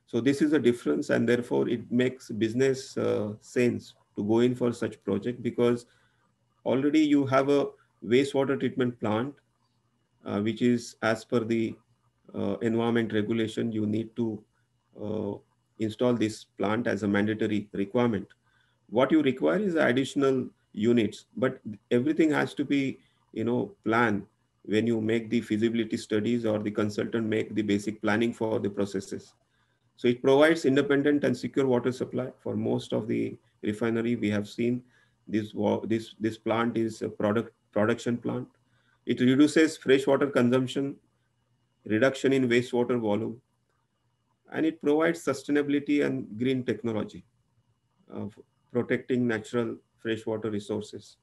S2: So this is a difference and therefore it makes business uh, sense to go in for such project because already you have a wastewater treatment plant, uh, which is as per the uh, environment regulation, you need to uh, install this plant as a mandatory requirement. What you require is additional units, but everything has to be, you know, planned when you make the feasibility studies or the consultant make the basic planning for the processes. So it provides independent and secure water supply for most of the refinery. We have seen this, this, this plant is a product production plant. It reduces freshwater consumption, reduction in wastewater volume, and it provides sustainability and green technology of uh, protecting natural freshwater resources.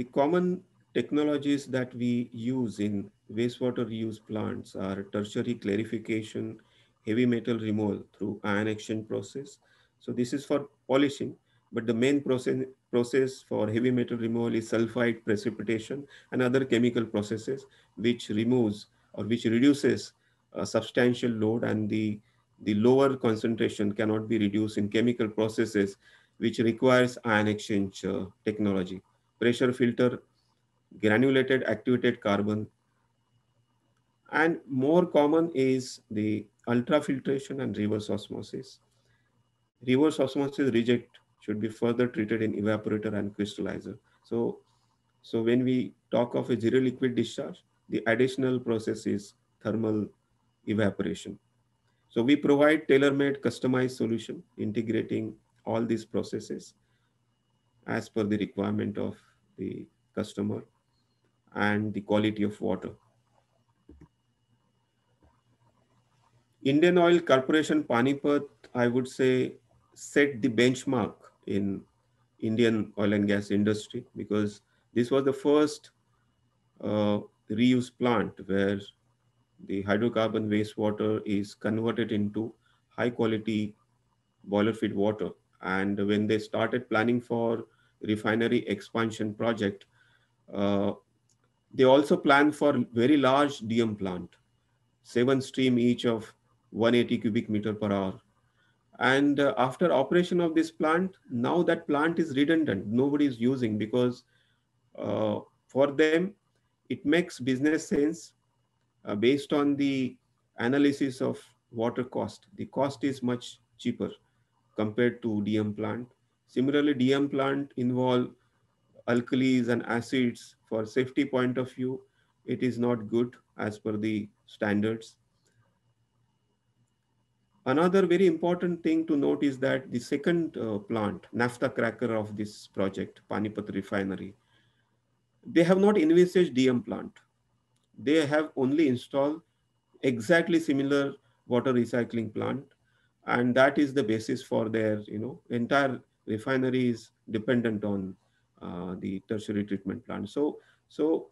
S2: The common technologies that we use in wastewater reuse plants are tertiary clarification, heavy metal removal through ion action process. So this is for polishing, but the main process, process for heavy metal removal is sulfide precipitation and other chemical processes, which removes or which reduces a substantial load and the, the lower concentration cannot be reduced in chemical processes, which requires ion exchange uh, technology pressure filter, granulated activated carbon. And more common is the ultrafiltration and reverse osmosis. Reverse osmosis reject should be further treated in evaporator and crystallizer. So, so when we talk of a zero liquid discharge, the additional process is thermal evaporation. So we provide tailor-made customized solution integrating all these processes as per the requirement of the customer and the quality of water. Indian Oil Corporation Panipat, I would say, set the benchmark in Indian oil and gas industry because this was the first uh, reuse plant where the hydrocarbon wastewater is converted into high quality boiler feed water. And when they started planning for refinery expansion project. Uh, they also plan for very large DM plant, seven stream each of 180 cubic meter per hour. And uh, after operation of this plant, now that plant is redundant. Nobody is using because uh, for them, it makes business sense uh, based on the analysis of water cost. The cost is much cheaper compared to DM plant Similarly, DM plant involve alkalis and acids for safety point of view. It is not good as per the standards. Another very important thing to note is that the second uh, plant, naphtha cracker of this project, Panipat refinery, they have not envisaged DM plant. They have only installed exactly similar water recycling plant. And that is the basis for their you know, entire refinery is dependent on uh, the tertiary treatment plant. So, so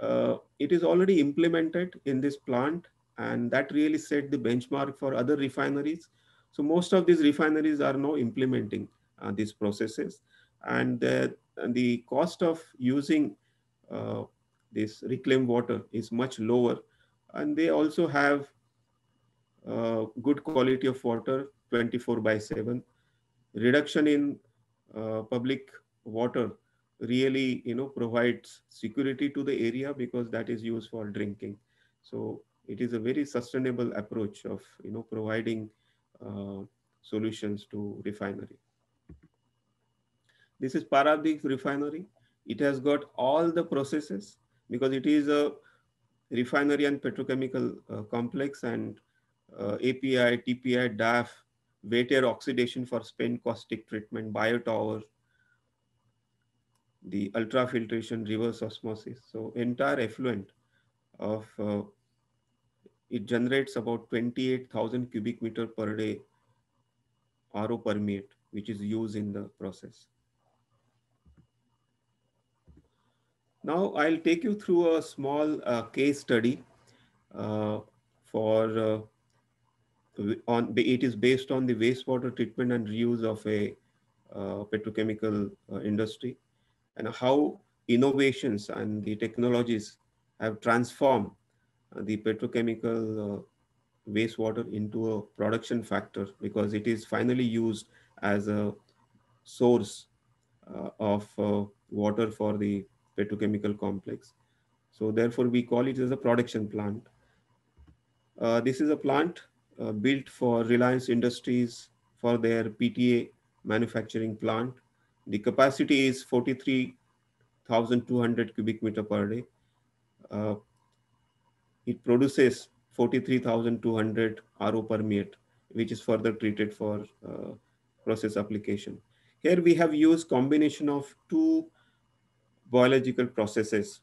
S2: uh, it is already implemented in this plant and that really set the benchmark for other refineries. So most of these refineries are now implementing uh, these processes and the, and the cost of using uh, this reclaimed water is much lower and they also have uh, good quality of water 24 by 7 reduction in uh, public water really you know provides security to the area because that is used for drinking so it is a very sustainable approach of you know providing uh, solutions to refinery this is Paradip refinery it has got all the processes because it is a refinery and petrochemical uh, complex and uh, API, TPI, DAF, weight air oxidation for spent caustic treatment, biotower, the ultrafiltration, reverse osmosis. So entire effluent of, uh, it generates about 28,000 cubic meter per day RO permeate, which is used in the process. Now I'll take you through a small uh, case study uh, for uh, on it is based on the wastewater treatment and reuse of a uh, petrochemical uh, industry and how innovations and the technologies have transformed uh, the petrochemical uh, wastewater into a production factor because it is finally used as a source uh, of water for the petrochemical complex. So therefore we call it as a production plant. this is a plant uh, built for Reliance Industries for their PTA manufacturing plant. The capacity is 43,200 cubic meter per day. Uh, it produces 43,200 RO per which is further treated for uh, process application. Here we have used combination of two biological processes,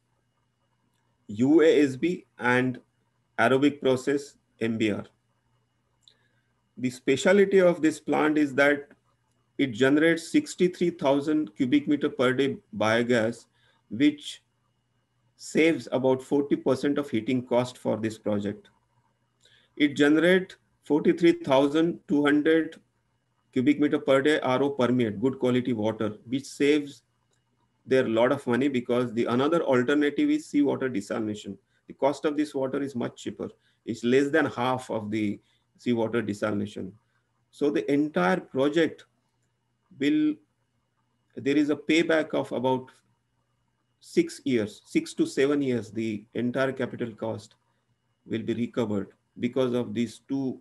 S2: UASB and aerobic process MBR. The speciality of this plant is that it generates 63,000 cubic meter per day biogas, which saves about 40% of heating cost for this project. It generates 43,200 cubic meter per day RO permeate, good quality water, which saves their lot of money because the another alternative is seawater desalination. The cost of this water is much cheaper. It's less than half of the seawater desalination. So the entire project will, there is a payback of about six years, six to seven years, the entire capital cost will be recovered because of these two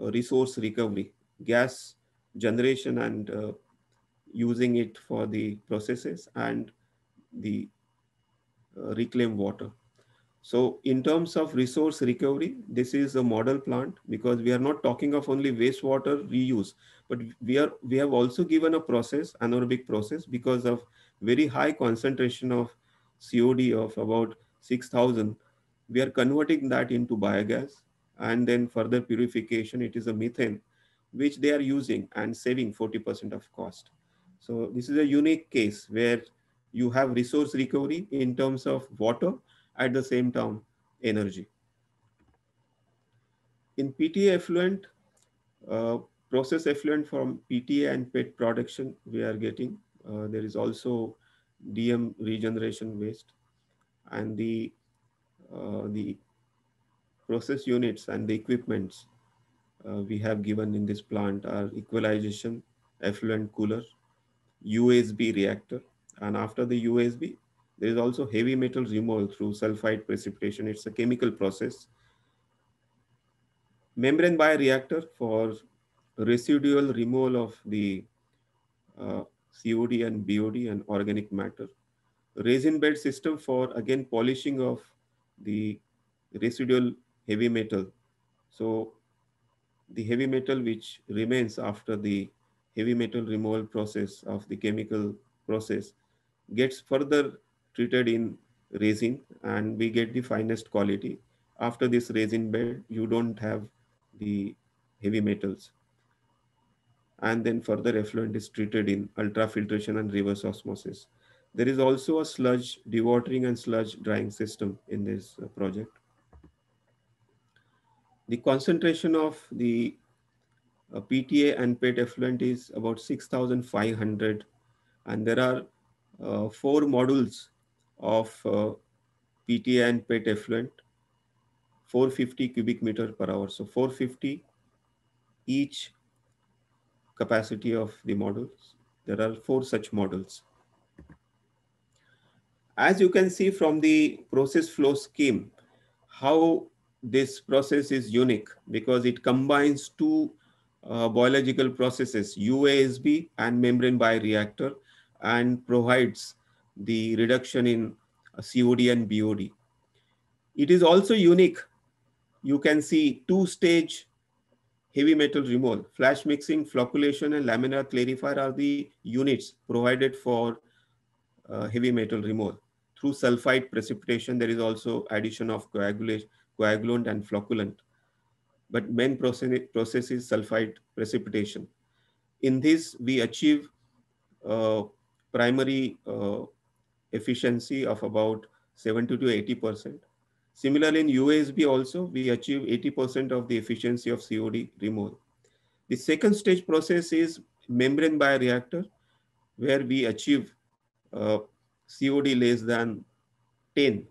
S2: uh, resource recovery, gas generation and uh, using it for the processes and the uh, reclaim water. So in terms of resource recovery, this is a model plant because we are not talking of only wastewater reuse, but we are we have also given a process, anaerobic process, because of very high concentration of COD of about 6,000. We are converting that into biogas and then further purification. It is a methane, which they are using and saving 40% of cost. So this is a unique case where you have resource recovery in terms of water, at the same time energy. In PTA effluent, uh, process effluent from PTA and PET production we are getting. Uh, there is also DM regeneration waste and the, uh, the process units and the equipments uh, we have given in this plant are equalization, effluent cooler, USB reactor, and after the USB, there is also heavy metal removal through sulfide precipitation. It's a chemical process. Membrane bioreactor for residual removal of the uh, COD and BOD and organic matter. Resin bed system for again polishing of the residual heavy metal. So the heavy metal which remains after the heavy metal removal process of the chemical process gets further treated in resin and we get the finest quality. After this resin bed, you don't have the heavy metals. And then further effluent is treated in ultrafiltration and reverse osmosis. There is also a sludge dewatering and sludge drying system in this uh, project. The concentration of the uh, PTA and PET effluent is about 6,500 and there are uh, four modules of uh, PTA and PET effluent, 450 cubic meter per hour. So 450 each capacity of the models. There are four such models. As you can see from the process flow scheme, how this process is unique because it combines two uh, biological processes, UASB and membrane bioreactor, and provides the reduction in uh, COD and BOD. It is also unique. You can see two-stage heavy metal removal. Flash mixing, flocculation, and laminar clarifier are the units provided for uh, heavy metal removal. Through sulfide precipitation, there is also addition of coagulant and flocculant. But main process, process is sulfide precipitation. In this, we achieve uh, primary uh, efficiency of about 70 to 80%. Similarly, in USB also, we achieve 80% of the efficiency of COD removal. The second stage process is membrane bioreactor, where we achieve uh, COD less than 10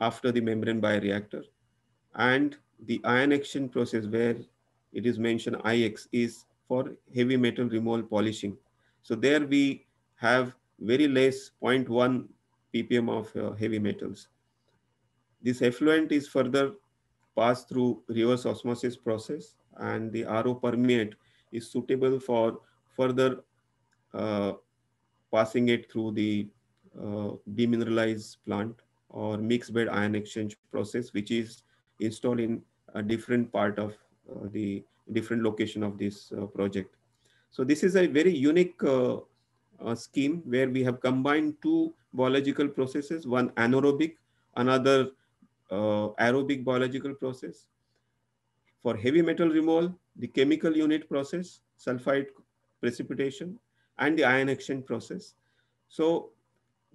S2: after the membrane bioreactor. And the ion action process where it is mentioned IX is for heavy metal removal polishing. So there we have very less 0.1 ppm of uh, heavy metals. This effluent is further passed through reverse osmosis process and the RO permeate is suitable for further uh, passing it through the uh, demineralized plant or mixed bed ion exchange process, which is installed in a different part of uh, the different location of this uh, project. So this is a very unique uh, uh, scheme where we have combined two biological processes, one anaerobic, another uh, aerobic biological process. For heavy metal removal, the chemical unit process, sulfide precipitation, and the ion exchange process. So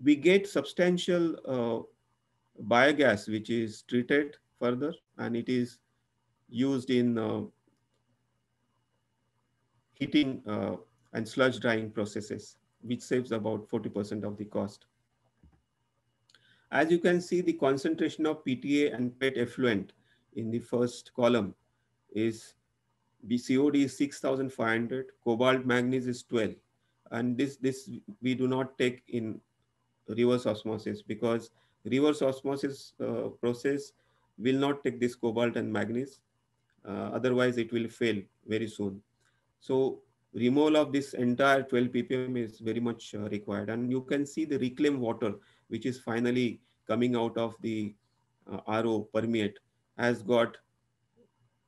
S2: we get substantial uh, biogas, which is treated further, and it is used in uh, heating uh, and sludge drying processes which saves about 40% of the cost. As you can see, the concentration of PTA and PET effluent in the first column is BCOD is 6,500, cobalt manganese is 12. And this, this we do not take in reverse osmosis because reverse osmosis uh, process will not take this cobalt and manganese. Uh, otherwise, it will fail very soon. So removal of this entire 12 ppm is very much uh, required. And you can see the reclaimed water, which is finally coming out of the uh, RO permeate, has got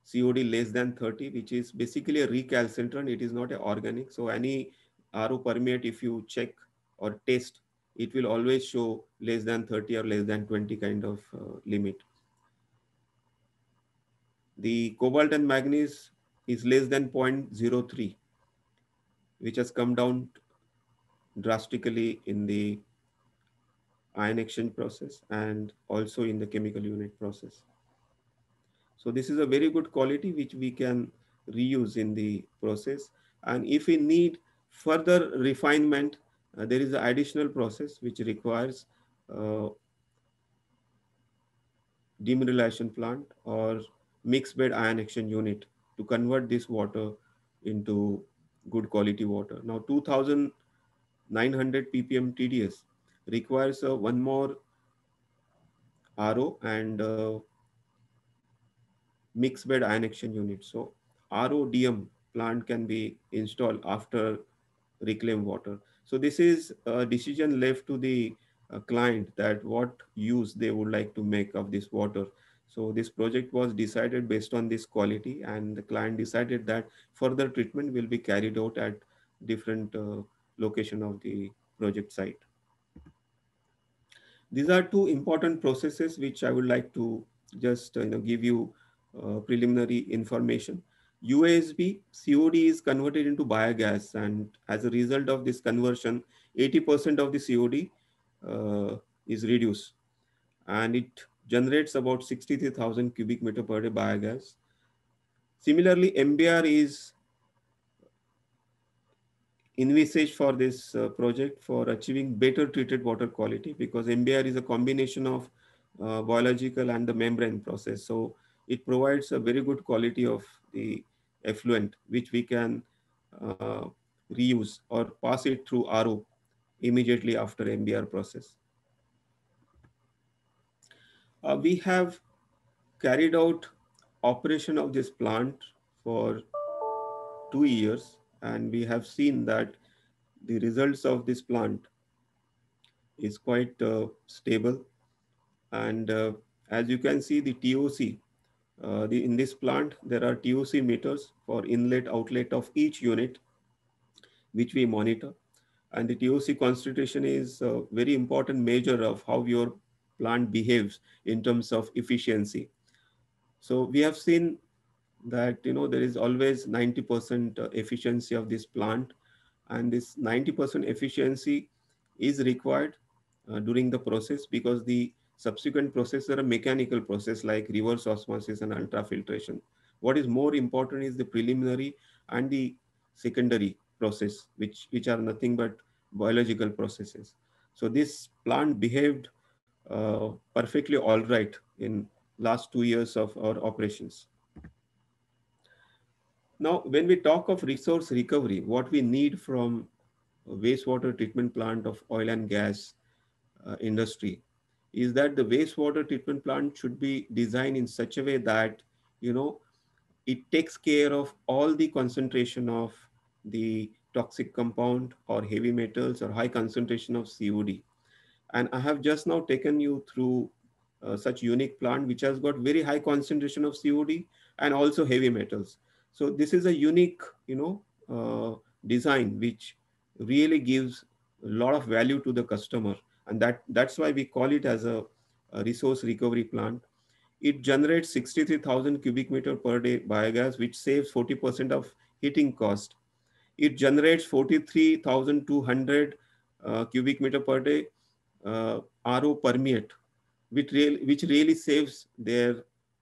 S2: COD less than 30, which is basically a recalcitrant. It is not a organic. So any RO permeate, if you check or test, it will always show less than 30 or less than 20 kind of uh, limit. The cobalt and manganese is less than 0.03 which has come down drastically in the ion exchange process and also in the chemical unit process. So this is a very good quality which we can reuse in the process. And if we need further refinement, uh, there is an additional process which requires uh, demineralization plant or mixed bed ion exchange unit to convert this water into good quality water. Now 2900 ppm TDS requires uh, one more RO and uh, mixed bed ion action unit. So RODM plant can be installed after reclaimed water. So this is a decision left to the uh, client that what use they would like to make of this water. So this project was decided based on this quality and the client decided that further treatment will be carried out at different uh, location of the project site. These are two important processes which I would like to just you know, give you uh, preliminary information. UASB COD is converted into biogas and as a result of this conversion, 80% of the COD uh, is reduced and it generates about 63,000 cubic meter per day biogas. Similarly, MBR is envisaged for this uh, project for achieving better treated water quality because MBR is a combination of uh, biological and the membrane process. So it provides a very good quality of the effluent, which we can uh, reuse or pass it through RO immediately after MBR process. Uh, we have carried out operation of this plant for two years, and we have seen that the results of this plant is quite uh, stable. And uh, as you can see, the TOC, uh, the, in this plant, there are TOC meters for inlet outlet of each unit, which we monitor. And the TOC concentration is a uh, very important measure of how your plant behaves in terms of efficiency. So we have seen that you know there is always 90% uh, efficiency of this plant and this 90% efficiency is required uh, during the process because the subsequent process are a mechanical process like reverse osmosis and ultrafiltration. What is more important is the preliminary and the secondary process, which, which are nothing but biological processes. So this plant behaved uh, perfectly all right in last two years of our operations. Now, when we talk of resource recovery, what we need from wastewater treatment plant of oil and gas uh, industry is that the wastewater treatment plant should be designed in such a way that, you know, it takes care of all the concentration of the toxic compound or heavy metals or high concentration of COD. And I have just now taken you through uh, such unique plant, which has got very high concentration of COD and also heavy metals. So this is a unique, you know, uh, design, which really gives a lot of value to the customer. And that, that's why we call it as a, a resource recovery plant. It generates 63,000 cubic meter per day biogas, which saves 40% of heating cost. It generates 43,200 uh, cubic meter per day uh, RO permeate, which, real, which really saves their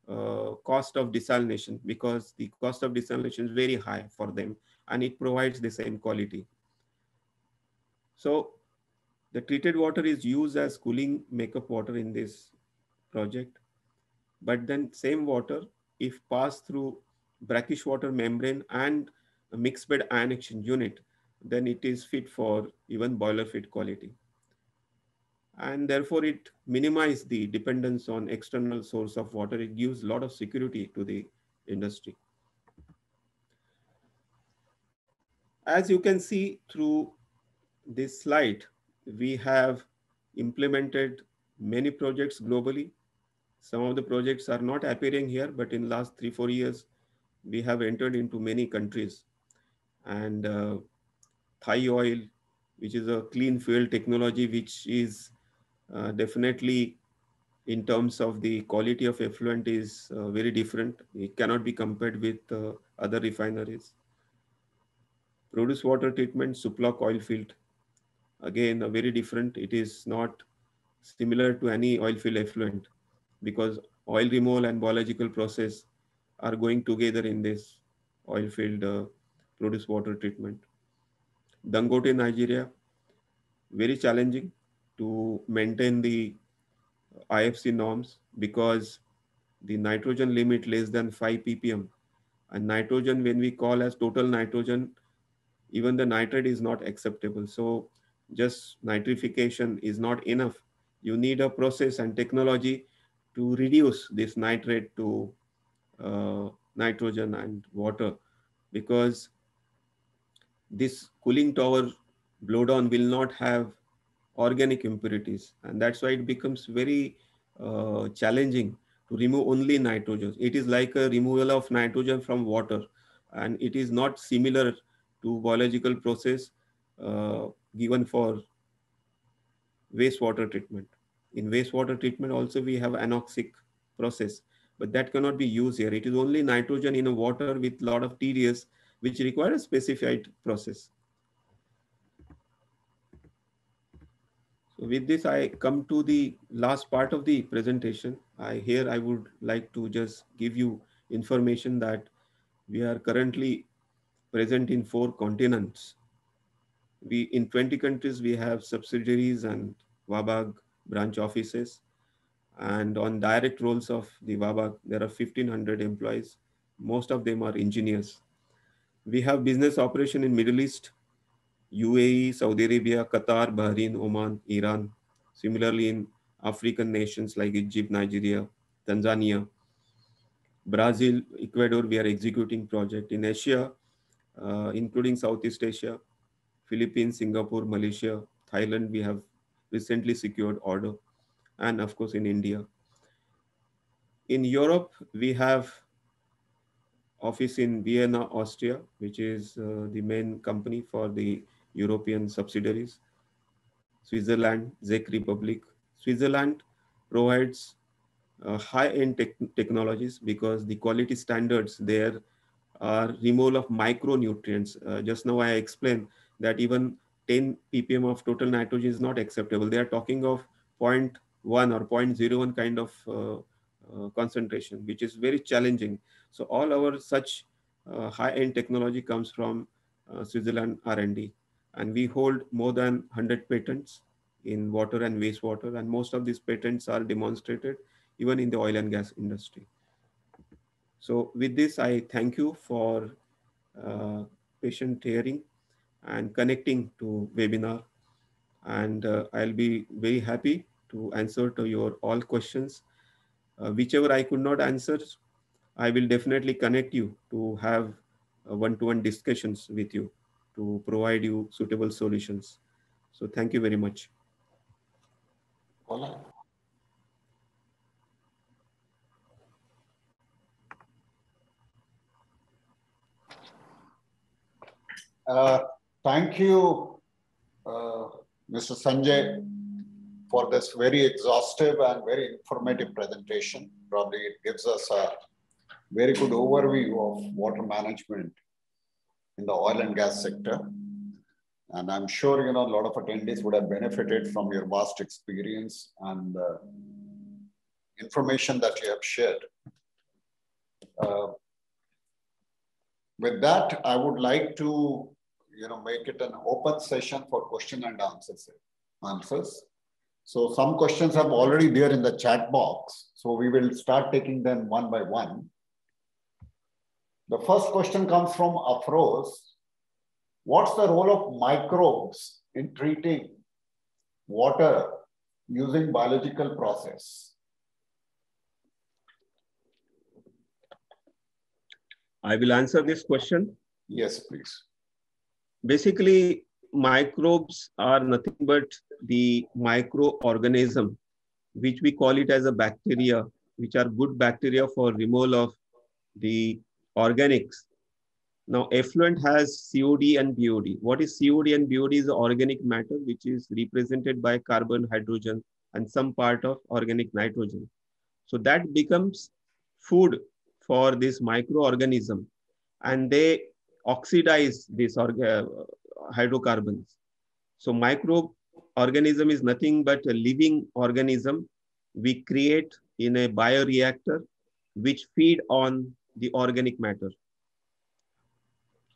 S2: uh, cost of desalination because the cost of desalination is very high for them and it provides the same quality. So the treated water is used as cooling makeup water in this project. But then same water, if passed through brackish water membrane and mixed bed ion exchange unit, then it is fit for even boiler fit quality and therefore it minimizes the dependence on external source of water. It gives a lot of security to the industry. As you can see through this slide, we have implemented many projects globally. Some of the projects are not appearing here, but in last three, four years, we have entered into many countries. And uh, Thai oil, which is a clean fuel technology, which is uh, definitely in terms of the quality of effluent is uh, very different. It cannot be compared with uh, other refineries. Produce water treatment, Suploc oil field. Again, uh, very different. It is not similar to any oil field effluent because oil removal and biological process are going together in this oil field uh, produce water treatment. Dangote, Nigeria, very challenging to maintain the IFC norms because the nitrogen limit less than 5 ppm and nitrogen when we call as total nitrogen even the nitrate is not acceptable so just nitrification is not enough you need a process and technology to reduce this nitrate to uh, nitrogen and water because this cooling tower blowdown will not have organic impurities. And that's why it becomes very uh, challenging to remove only nitrogen. It is like a removal of nitrogen from water and it is not similar to biological process uh, given for wastewater treatment. In wastewater treatment also we have anoxic process, but that cannot be used here. It is only nitrogen in a water with lot of TDS, which requires a specified process. with this, I come to the last part of the presentation. I here I would like to just give you information that we are currently present in four continents. We in 20 countries we have subsidiaries and Wabag branch offices, and on direct roles of the Wabag there are 1,500 employees. Most of them are engineers. We have business operation in Middle East, UAE, Saudi Arabia, Qatar, Bahrain, Oman, Iran. Similarly, in African nations like Egypt, Nigeria, Tanzania, Brazil, Ecuador, we are executing project in Asia, uh, including Southeast Asia, Philippines, Singapore, Malaysia, Thailand, we have recently secured order, and of course in India. In Europe, we have office in Vienna, Austria, which is uh, the main company for the European subsidiaries. Switzerland, Czech Republic. Switzerland provides uh, high-end te technologies because the quality standards there are removal of micronutrients. Uh, just now I explained that even 10 ppm of total nitrogen is not acceptable. They are talking of 0.1 or 0.01 kind of uh, uh, concentration, which is very challenging. So all our such uh, high-end technology comes from uh, Switzerland R&D. And we hold more than 100 patents in water and wastewater. And most of these patents are demonstrated even in the oil and gas industry. So with this, I thank you for uh, patient hearing and connecting to webinar. And uh, I'll be very happy to answer to your all questions. Uh, whichever I could not answer, I will definitely connect you to have uh, one-to-one -one discussions with you to provide you suitable solutions. So thank you very much.
S1: Uh, thank you, uh, Mr. Sanjay, for this very exhaustive and very informative presentation. Probably it gives us a very good overview of water management in the oil and gas sector. And I'm sure, you know, a lot of attendees would have benefited from your vast experience and uh, information that you have shared. Uh, with that, I would like to, you know, make it an open session for question and answers. answers. So some questions have already there in the chat box. So we will start taking them one by one. The first question comes from Afroz. What's the role of microbes in treating water using biological process?
S2: I will answer this question. Yes, please. Basically, microbes are nothing but the microorganism, which we call it as a bacteria, which are good bacteria for removal of the organics. Now, effluent has COD and BOD. What is COD and BOD is organic matter, which is represented by carbon, hydrogen, and some part of organic nitrogen. So that becomes food for this microorganism. And they oxidize these uh, hydrocarbons. So microorganism is nothing but a living organism we create in a bioreactor which feed on the organic matter.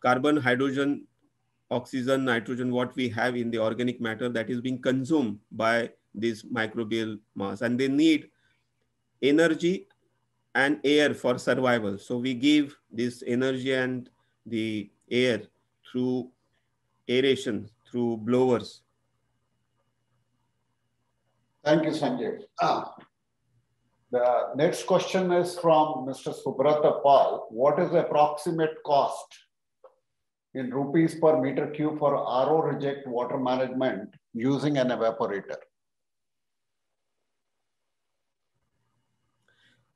S2: Carbon, hydrogen, oxygen, nitrogen, what we have in the organic matter that is being consumed by this microbial mass. And they need energy and air for survival. So we give this energy and the air through aeration, through
S1: blowers. Thank you, Sanjay. Ah. The next question is from Mr. Subrata Pal. What is the approximate cost in rupees per meter cube for RO reject water management using an evaporator?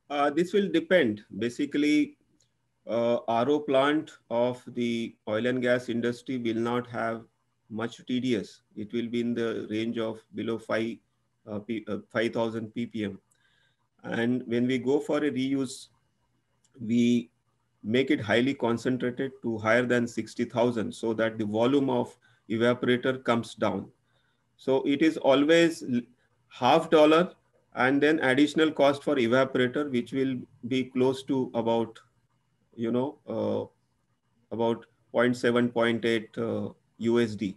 S2: Uh, this will depend. Basically, uh, RO plant of the oil and gas industry will not have much TDS. It will be in the range of below 5,000 uh, uh, 5, ppm and when we go for a reuse, we make it highly concentrated to higher than 60,000 so that the volume of evaporator comes down. So it is always half dollar and then additional cost for evaporator, which will be close to about, you know, uh, about 0.7, 0.8 uh, USD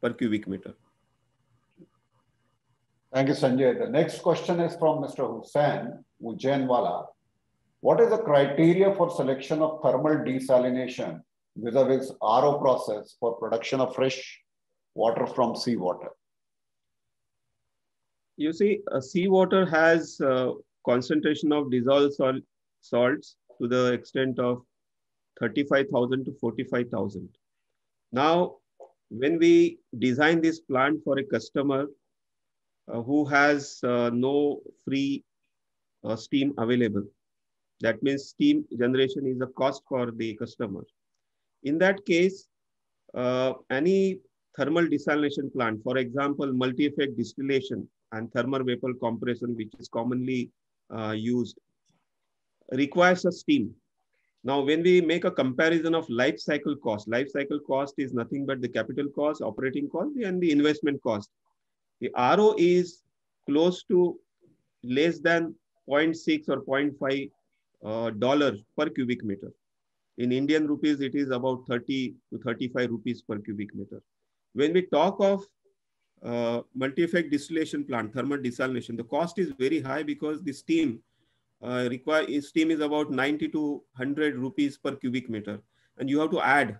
S2: per cubic meter.
S1: Thank you, Sanjay. The next question is from Mr. Hussain Ujainwala. What is the criteria for selection of thermal desalination vis-a-vis -vis RO process for production of fresh water from seawater?
S2: You see, uh, seawater has uh, concentration of dissolved sol salts to the extent of 35,000 to 45,000. Now, when we design this plant for a customer, uh, who has uh, no free uh, steam available. That means steam generation is a cost for the customer. In that case, any thermal desalination plant, for example, multi-effect distillation and thermal vapor compression, which is commonly uh, used, requires a steam. Now, when we make a comparison of life cycle cost, life cycle cost is nothing but the capital cost, operating cost, and the investment cost the RO is close to less than 0.6 or 0.5 uh, dollars per cubic meter. In Indian rupees, it is about 30 to 35 rupees per cubic meter. When we talk of uh, multi-effect distillation plant, thermal desalination, the cost is very high because the steam uh, require steam is about 90 to 100 rupees per cubic meter, and you have to add.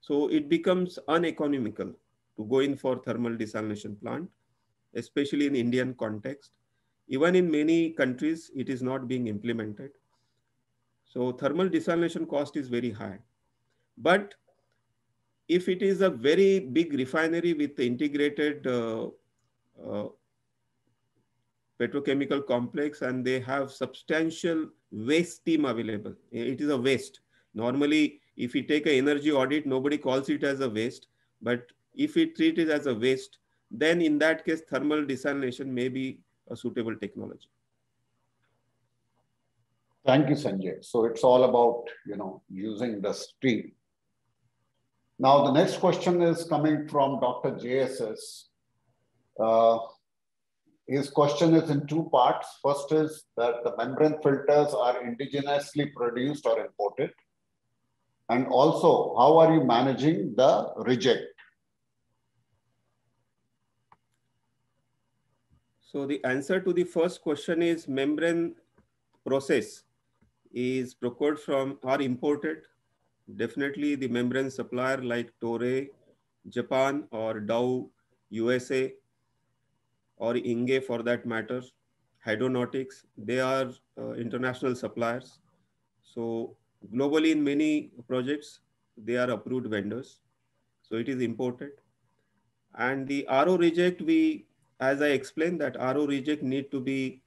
S2: So it becomes uneconomical to go in for thermal desalination plant especially in Indian context. Even in many countries, it is not being implemented. So thermal desalination cost is very high. But if it is a very big refinery with integrated uh, uh, petrochemical complex and they have substantial waste steam available. It is a waste. Normally, if we take an energy audit, nobody calls it as a waste. But if we treat it as a waste, then in that case, thermal desalination may be a suitable
S1: technology. Thank you, Sanjay. So it's all about, you know, using the steam. Now, the next question is coming from Dr. JSS. Uh, his question is in two parts. First is that the membrane filters are indigenously produced or imported. And also, how are you managing the reject?
S2: So the answer to the first question is membrane process is procured from or imported. Definitely the membrane supplier like Toray, Japan or Dow, USA or Inge for that matter, Hydronautics, they are uh, international suppliers. So globally in many projects, they are approved vendors. So it is imported. And the RO reject, we as I explained that RO reject need to be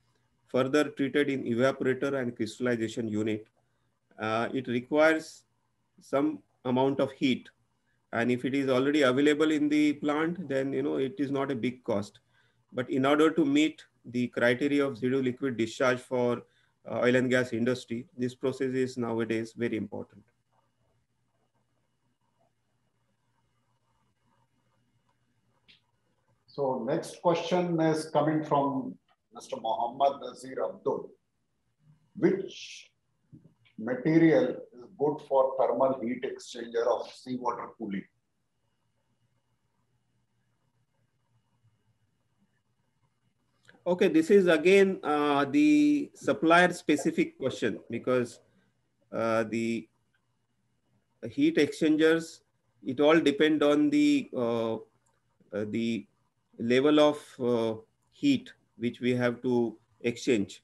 S2: further treated in evaporator and crystallization unit. Uh, it requires some amount of heat. And if it is already available in the plant, then you know it is not a big cost. But in order to meet the criteria of zero liquid discharge for uh, oil and gas industry, this process is nowadays very important.
S1: So next question is coming from Mr. Muhammad Nazir Abdul. Which material is good for thermal heat exchanger of seawater cooling?
S2: Okay, this is again uh, the supplier specific question because uh, the heat exchangers, it all depend on the, uh, uh the level of uh, heat which we have to exchange.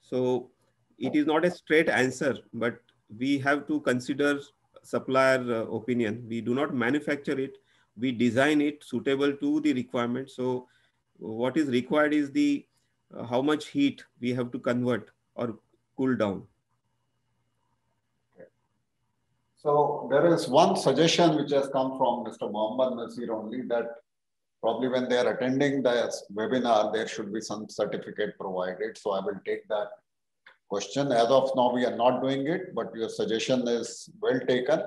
S2: So it is not a straight answer, but we have to consider supplier uh, opinion. We do not manufacture it. We design it suitable to the requirement. So what is required is the uh, how much heat we have to convert or cool down.
S1: So there is one suggestion which has come from Mr. Mohammad Nasir only that Probably when they are attending the webinar, there should be some certificate provided. So I will take that question. As of now, we are not doing it, but your suggestion is well taken.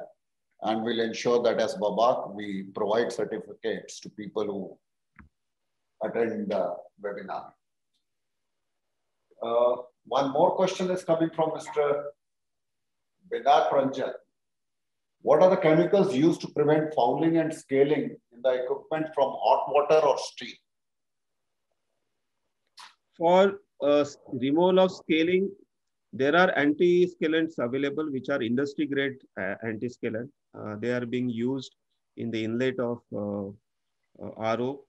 S1: And we'll ensure that as Babak, we provide certificates to people who attend the webinar. Uh, one more question is coming from Mr. Vedant Pranjal. What are the chemicals used to prevent fouling and scaling in the equipment from hot water or steam?
S2: For uh, removal of scaling, there are anti-scalants available, which are industry-grade uh, anti-scalant. Uh, they are being used in the inlet of uh, uh RO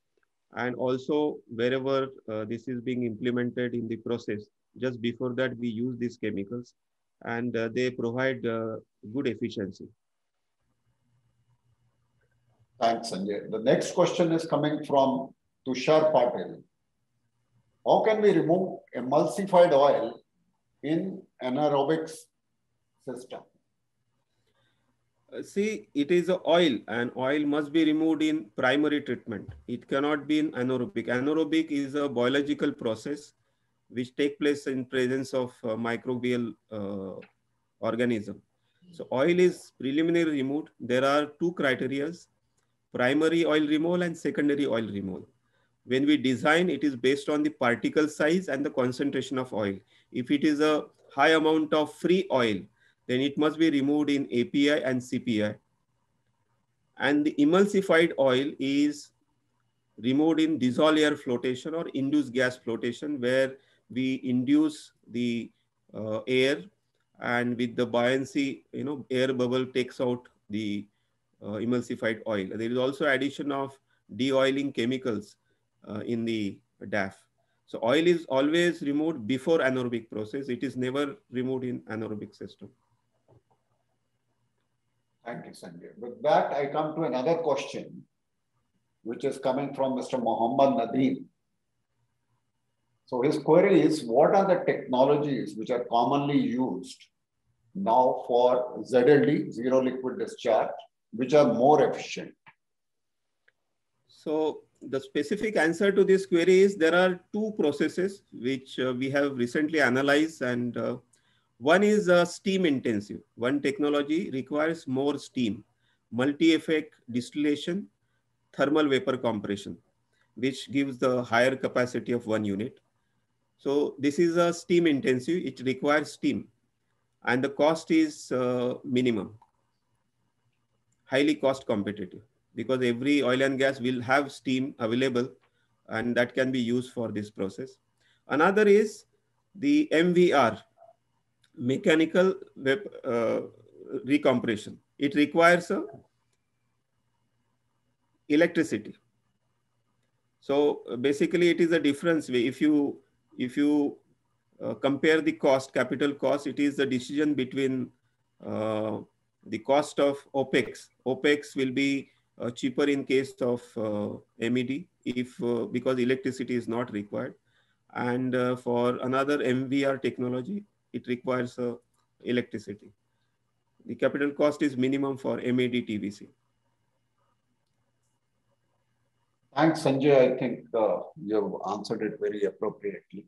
S2: and also wherever uh, this is being implemented in the process. Just before that, we use these chemicals and uh, they provide good efficiency.
S1: Thanks, Sanjay. The next question is coming from Tushar Patel. How can we remove emulsified oil in anaerobic system?
S2: See, it is a oil and oil must be removed in primary treatment. It cannot be in anaerobic. Anaerobic is a biological process which take place in presence of uh, microbial uh, organism. So oil is preliminary removed. There are two criterias primary oil removal and secondary oil removal. When we design, it is based on the particle size and the concentration of oil. If it is a high amount of free oil, then it must be removed in API and CPI. And the emulsified oil is removed in dissolved air flotation or induced gas flotation where we induce the uh, air and with the buoyancy, you know, air bubble takes out the uh, emulsified oil. There is also addition of de-oiling chemicals uh, in the DAF. So oil is always removed before anaerobic process. It is never removed in anaerobic system.
S1: Thank you, Sanjay. With that, I come to another question, which is coming from Mr. Mohammad Nadeem. So his query is, what are the technologies which are commonly used now for ZLD, zero liquid discharge, which are more efficient?
S2: So the specific answer to this query is there are two processes which uh, we have recently analyzed and uh, one is uh, steam intensive. One technology requires more steam, multi-effect distillation, thermal vapor compression, which gives the higher capacity of one unit. So this is a steam intensive, it requires steam and the cost is uh, minimum highly cost competitive because every oil and gas will have steam available and that can be used for this process. Another is the MVR, mechanical uh, recompression. It requires uh, electricity. So uh, basically it is a difference. If you, if you uh, compare the cost, capital cost, it is the decision between uh, the cost of OPEX. OPEX will be uh, cheaper in case of uh, MED if uh, because electricity is not required. And uh, for another MVR technology, it requires electricity. The capital cost is minimum for MED TBC.
S1: Thanks, Sanjay. I think uh, you've answered it very appropriately.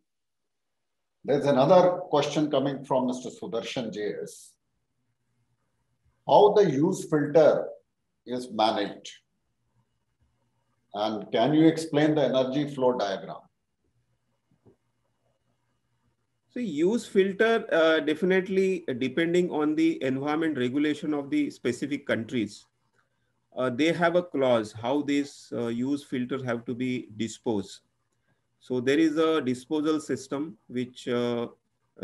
S1: There's another question coming from Mr. Sudarshan JS how the use filter is managed. And can you explain the energy flow diagram? So use filter uh, definitely depending on the environment
S2: regulation of the specific countries. Uh, they have a clause how these uh, use filters have to be disposed. So there is a disposal system which uh,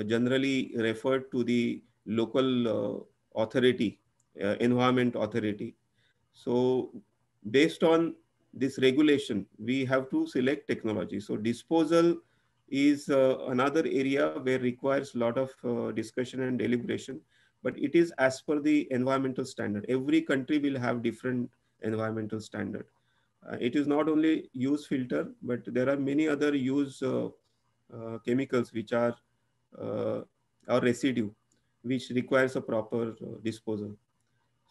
S2: generally referred to the local uh, authority uh, environment authority. So based on this regulation, we have to select technology. So disposal is uh, another area where requires a lot of uh, discussion and deliberation, but it is as per the environmental standard. Every country will have different environmental standard. Uh, it is not only use filter, but there are many other use uh, uh, chemicals which are or residue, which requires a proper disposal.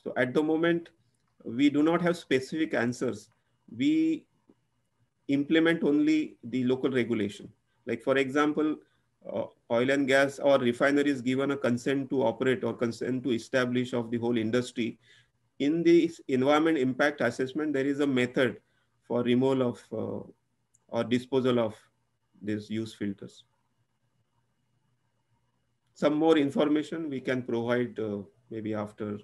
S2: So at the moment, we do not have specific answers. We implement only the local regulation. Like for example, uh, oil and gas or refineries given a consent to operate or consent to establish of the whole industry. In the environment impact assessment, there is a method for removal of uh, or disposal of these use filters. Some more information we can provide uh, maybe after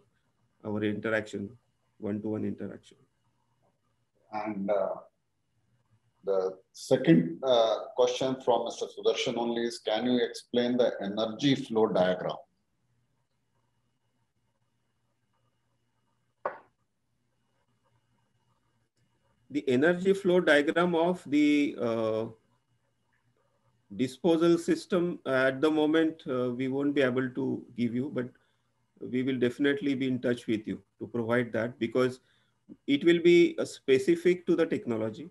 S2: our interaction, one-to-one -one interaction.
S1: And uh, the second uh, question from Mr. Sudarshan only is, can you explain the energy flow diagram?
S2: The energy flow diagram of the uh, disposal system at the moment, uh, we won't be able to give you, but we will definitely be in touch with you to provide that because it will be uh, specific to the technology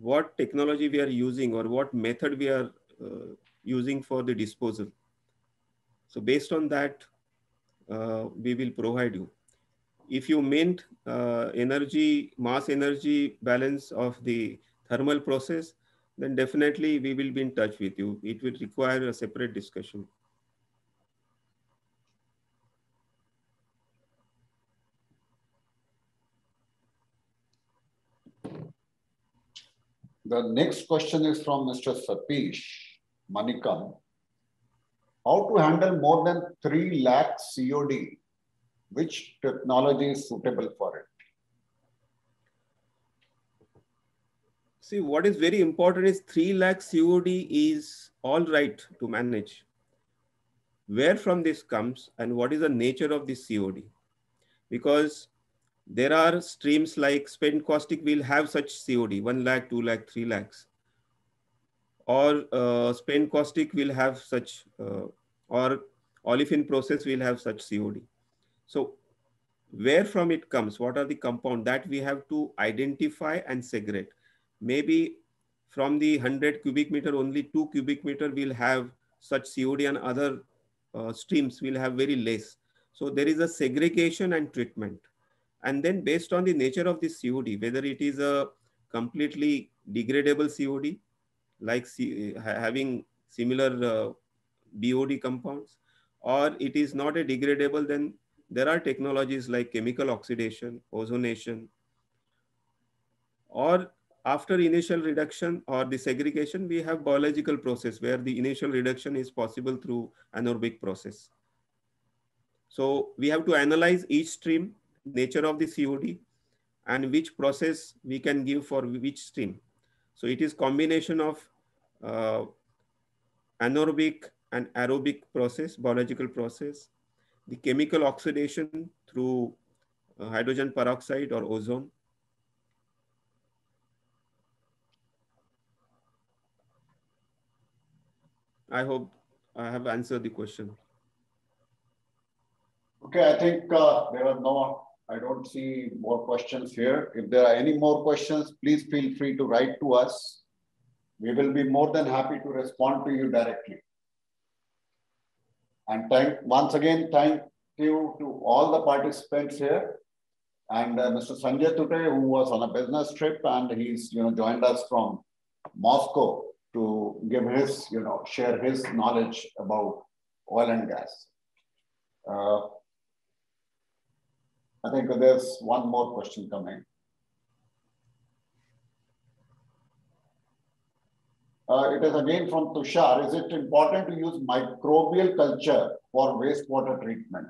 S2: what technology we are using or what method we are uh, using for the disposal so based on that uh, we will provide you if you mint uh, energy mass energy balance of the thermal process then definitely we will be in touch with you it will require a separate discussion
S1: The next question is from Mr. Satish Manikam. How to handle more than 3 lakh COD? Which technology is suitable for it?
S2: See, what is very important is 3 lakh COD is all right to manage. Where from this comes and what is the nature of this COD? Because there are streams like spent caustic will have such COD, 1 lakh, 2 lakh, 3 lakhs. Or uh, spent caustic will have such, uh, or olefin process will have such COD. So where from it comes, what are the compound that we have to identify and segregate. Maybe from the 100 cubic meter, only 2 cubic meter will have such COD and other uh, streams will have very less. So there is a segregation and treatment. And then based on the nature of the COD, whether it is a completely degradable COD, like C having similar uh, BOD compounds, or it is not a degradable, then there are technologies like chemical oxidation, ozonation, or after initial reduction or the segregation, we have biological process where the initial reduction is possible through anaerobic process. So we have to analyze each stream nature of the COD and which process we can give for which stream. So it is combination of uh, anaerobic and aerobic process, biological process, the chemical oxidation through uh, hydrogen peroxide or ozone, I hope I have answered the question.
S1: Okay, I think uh, there are no I don't see more questions here. If there are any more questions, please feel free to write to us. We will be more than happy to respond to you directly. And thank once again, thank you to all the participants here and uh, Mr. Sanjay Tute, who was on a business trip and he's you know joined us from Moscow to give his you know share his knowledge about oil and gas. Uh, I think there's one more question coming. Uh, it is again from Tushar. Is it important to use microbial culture for wastewater treatment?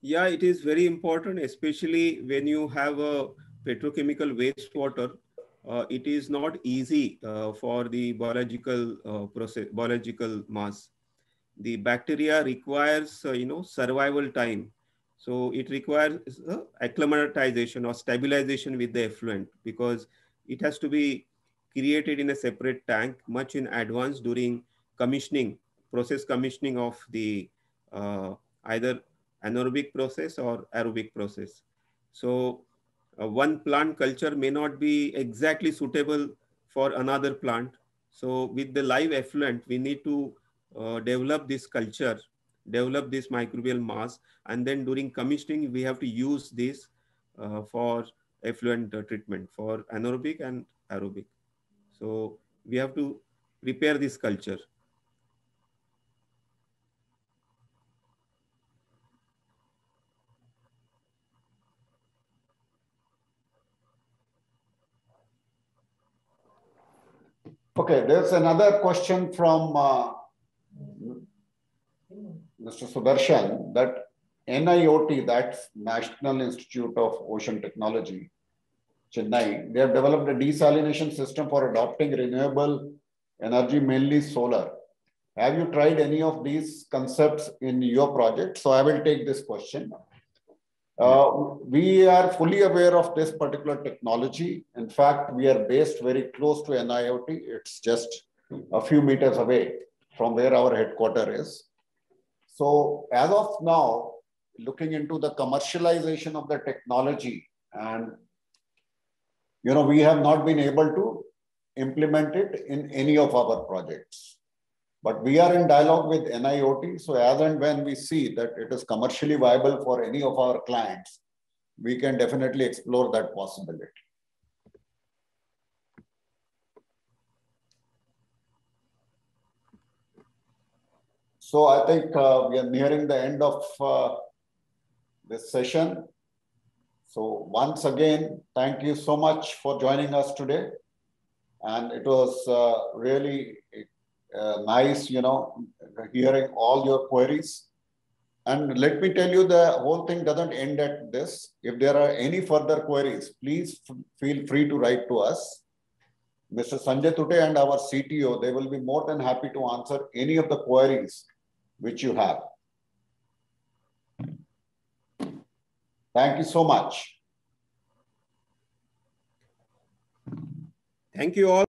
S2: Yeah, it is very important, especially when you have a petrochemical wastewater. Uh, it is not easy uh, for the biological uh, process, biological mass the bacteria requires, uh, you know, survival time. So it requires uh, acclimatization or stabilization with the effluent because it has to be created in a separate tank much in advance during commissioning, process commissioning of the uh, either anaerobic process or aerobic process. So uh, one plant culture may not be exactly suitable for another plant. So with the live effluent, we need to uh, develop this culture, develop this microbial mass, and then during commissioning, we have to use this uh, for effluent uh, treatment for anaerobic and aerobic. So we have to prepare this culture.
S1: Okay, there's another question from uh, Mr. Sudarshan, that NIOT, that's National Institute of Ocean Technology, Chennai, they have developed a desalination system for adopting renewable energy, mainly solar. Have you tried any of these concepts in your project? So I will take this question. Uh, we are fully aware of this particular technology. In fact, we are based very close to NIOT. It's just a few meters away from where our headquarter is. So as of now, looking into the commercialization of the technology and you know we have not been able to implement it in any of our projects but we are in dialogue with niot so as and when we see that it is commercially viable for any of our clients we can definitely explore that possibility So I think uh, we are nearing the end of uh, this session. So once again, thank you so much for joining us today. And it was uh, really uh, nice, you know, hearing all your queries. And let me tell you, the whole thing doesn't end at this. If there are any further queries, please feel free to write to us. Mr. Sanjay Tute and our CTO, they will be more than happy to answer any of the queries which you have. Thank you so much.
S2: Thank you all.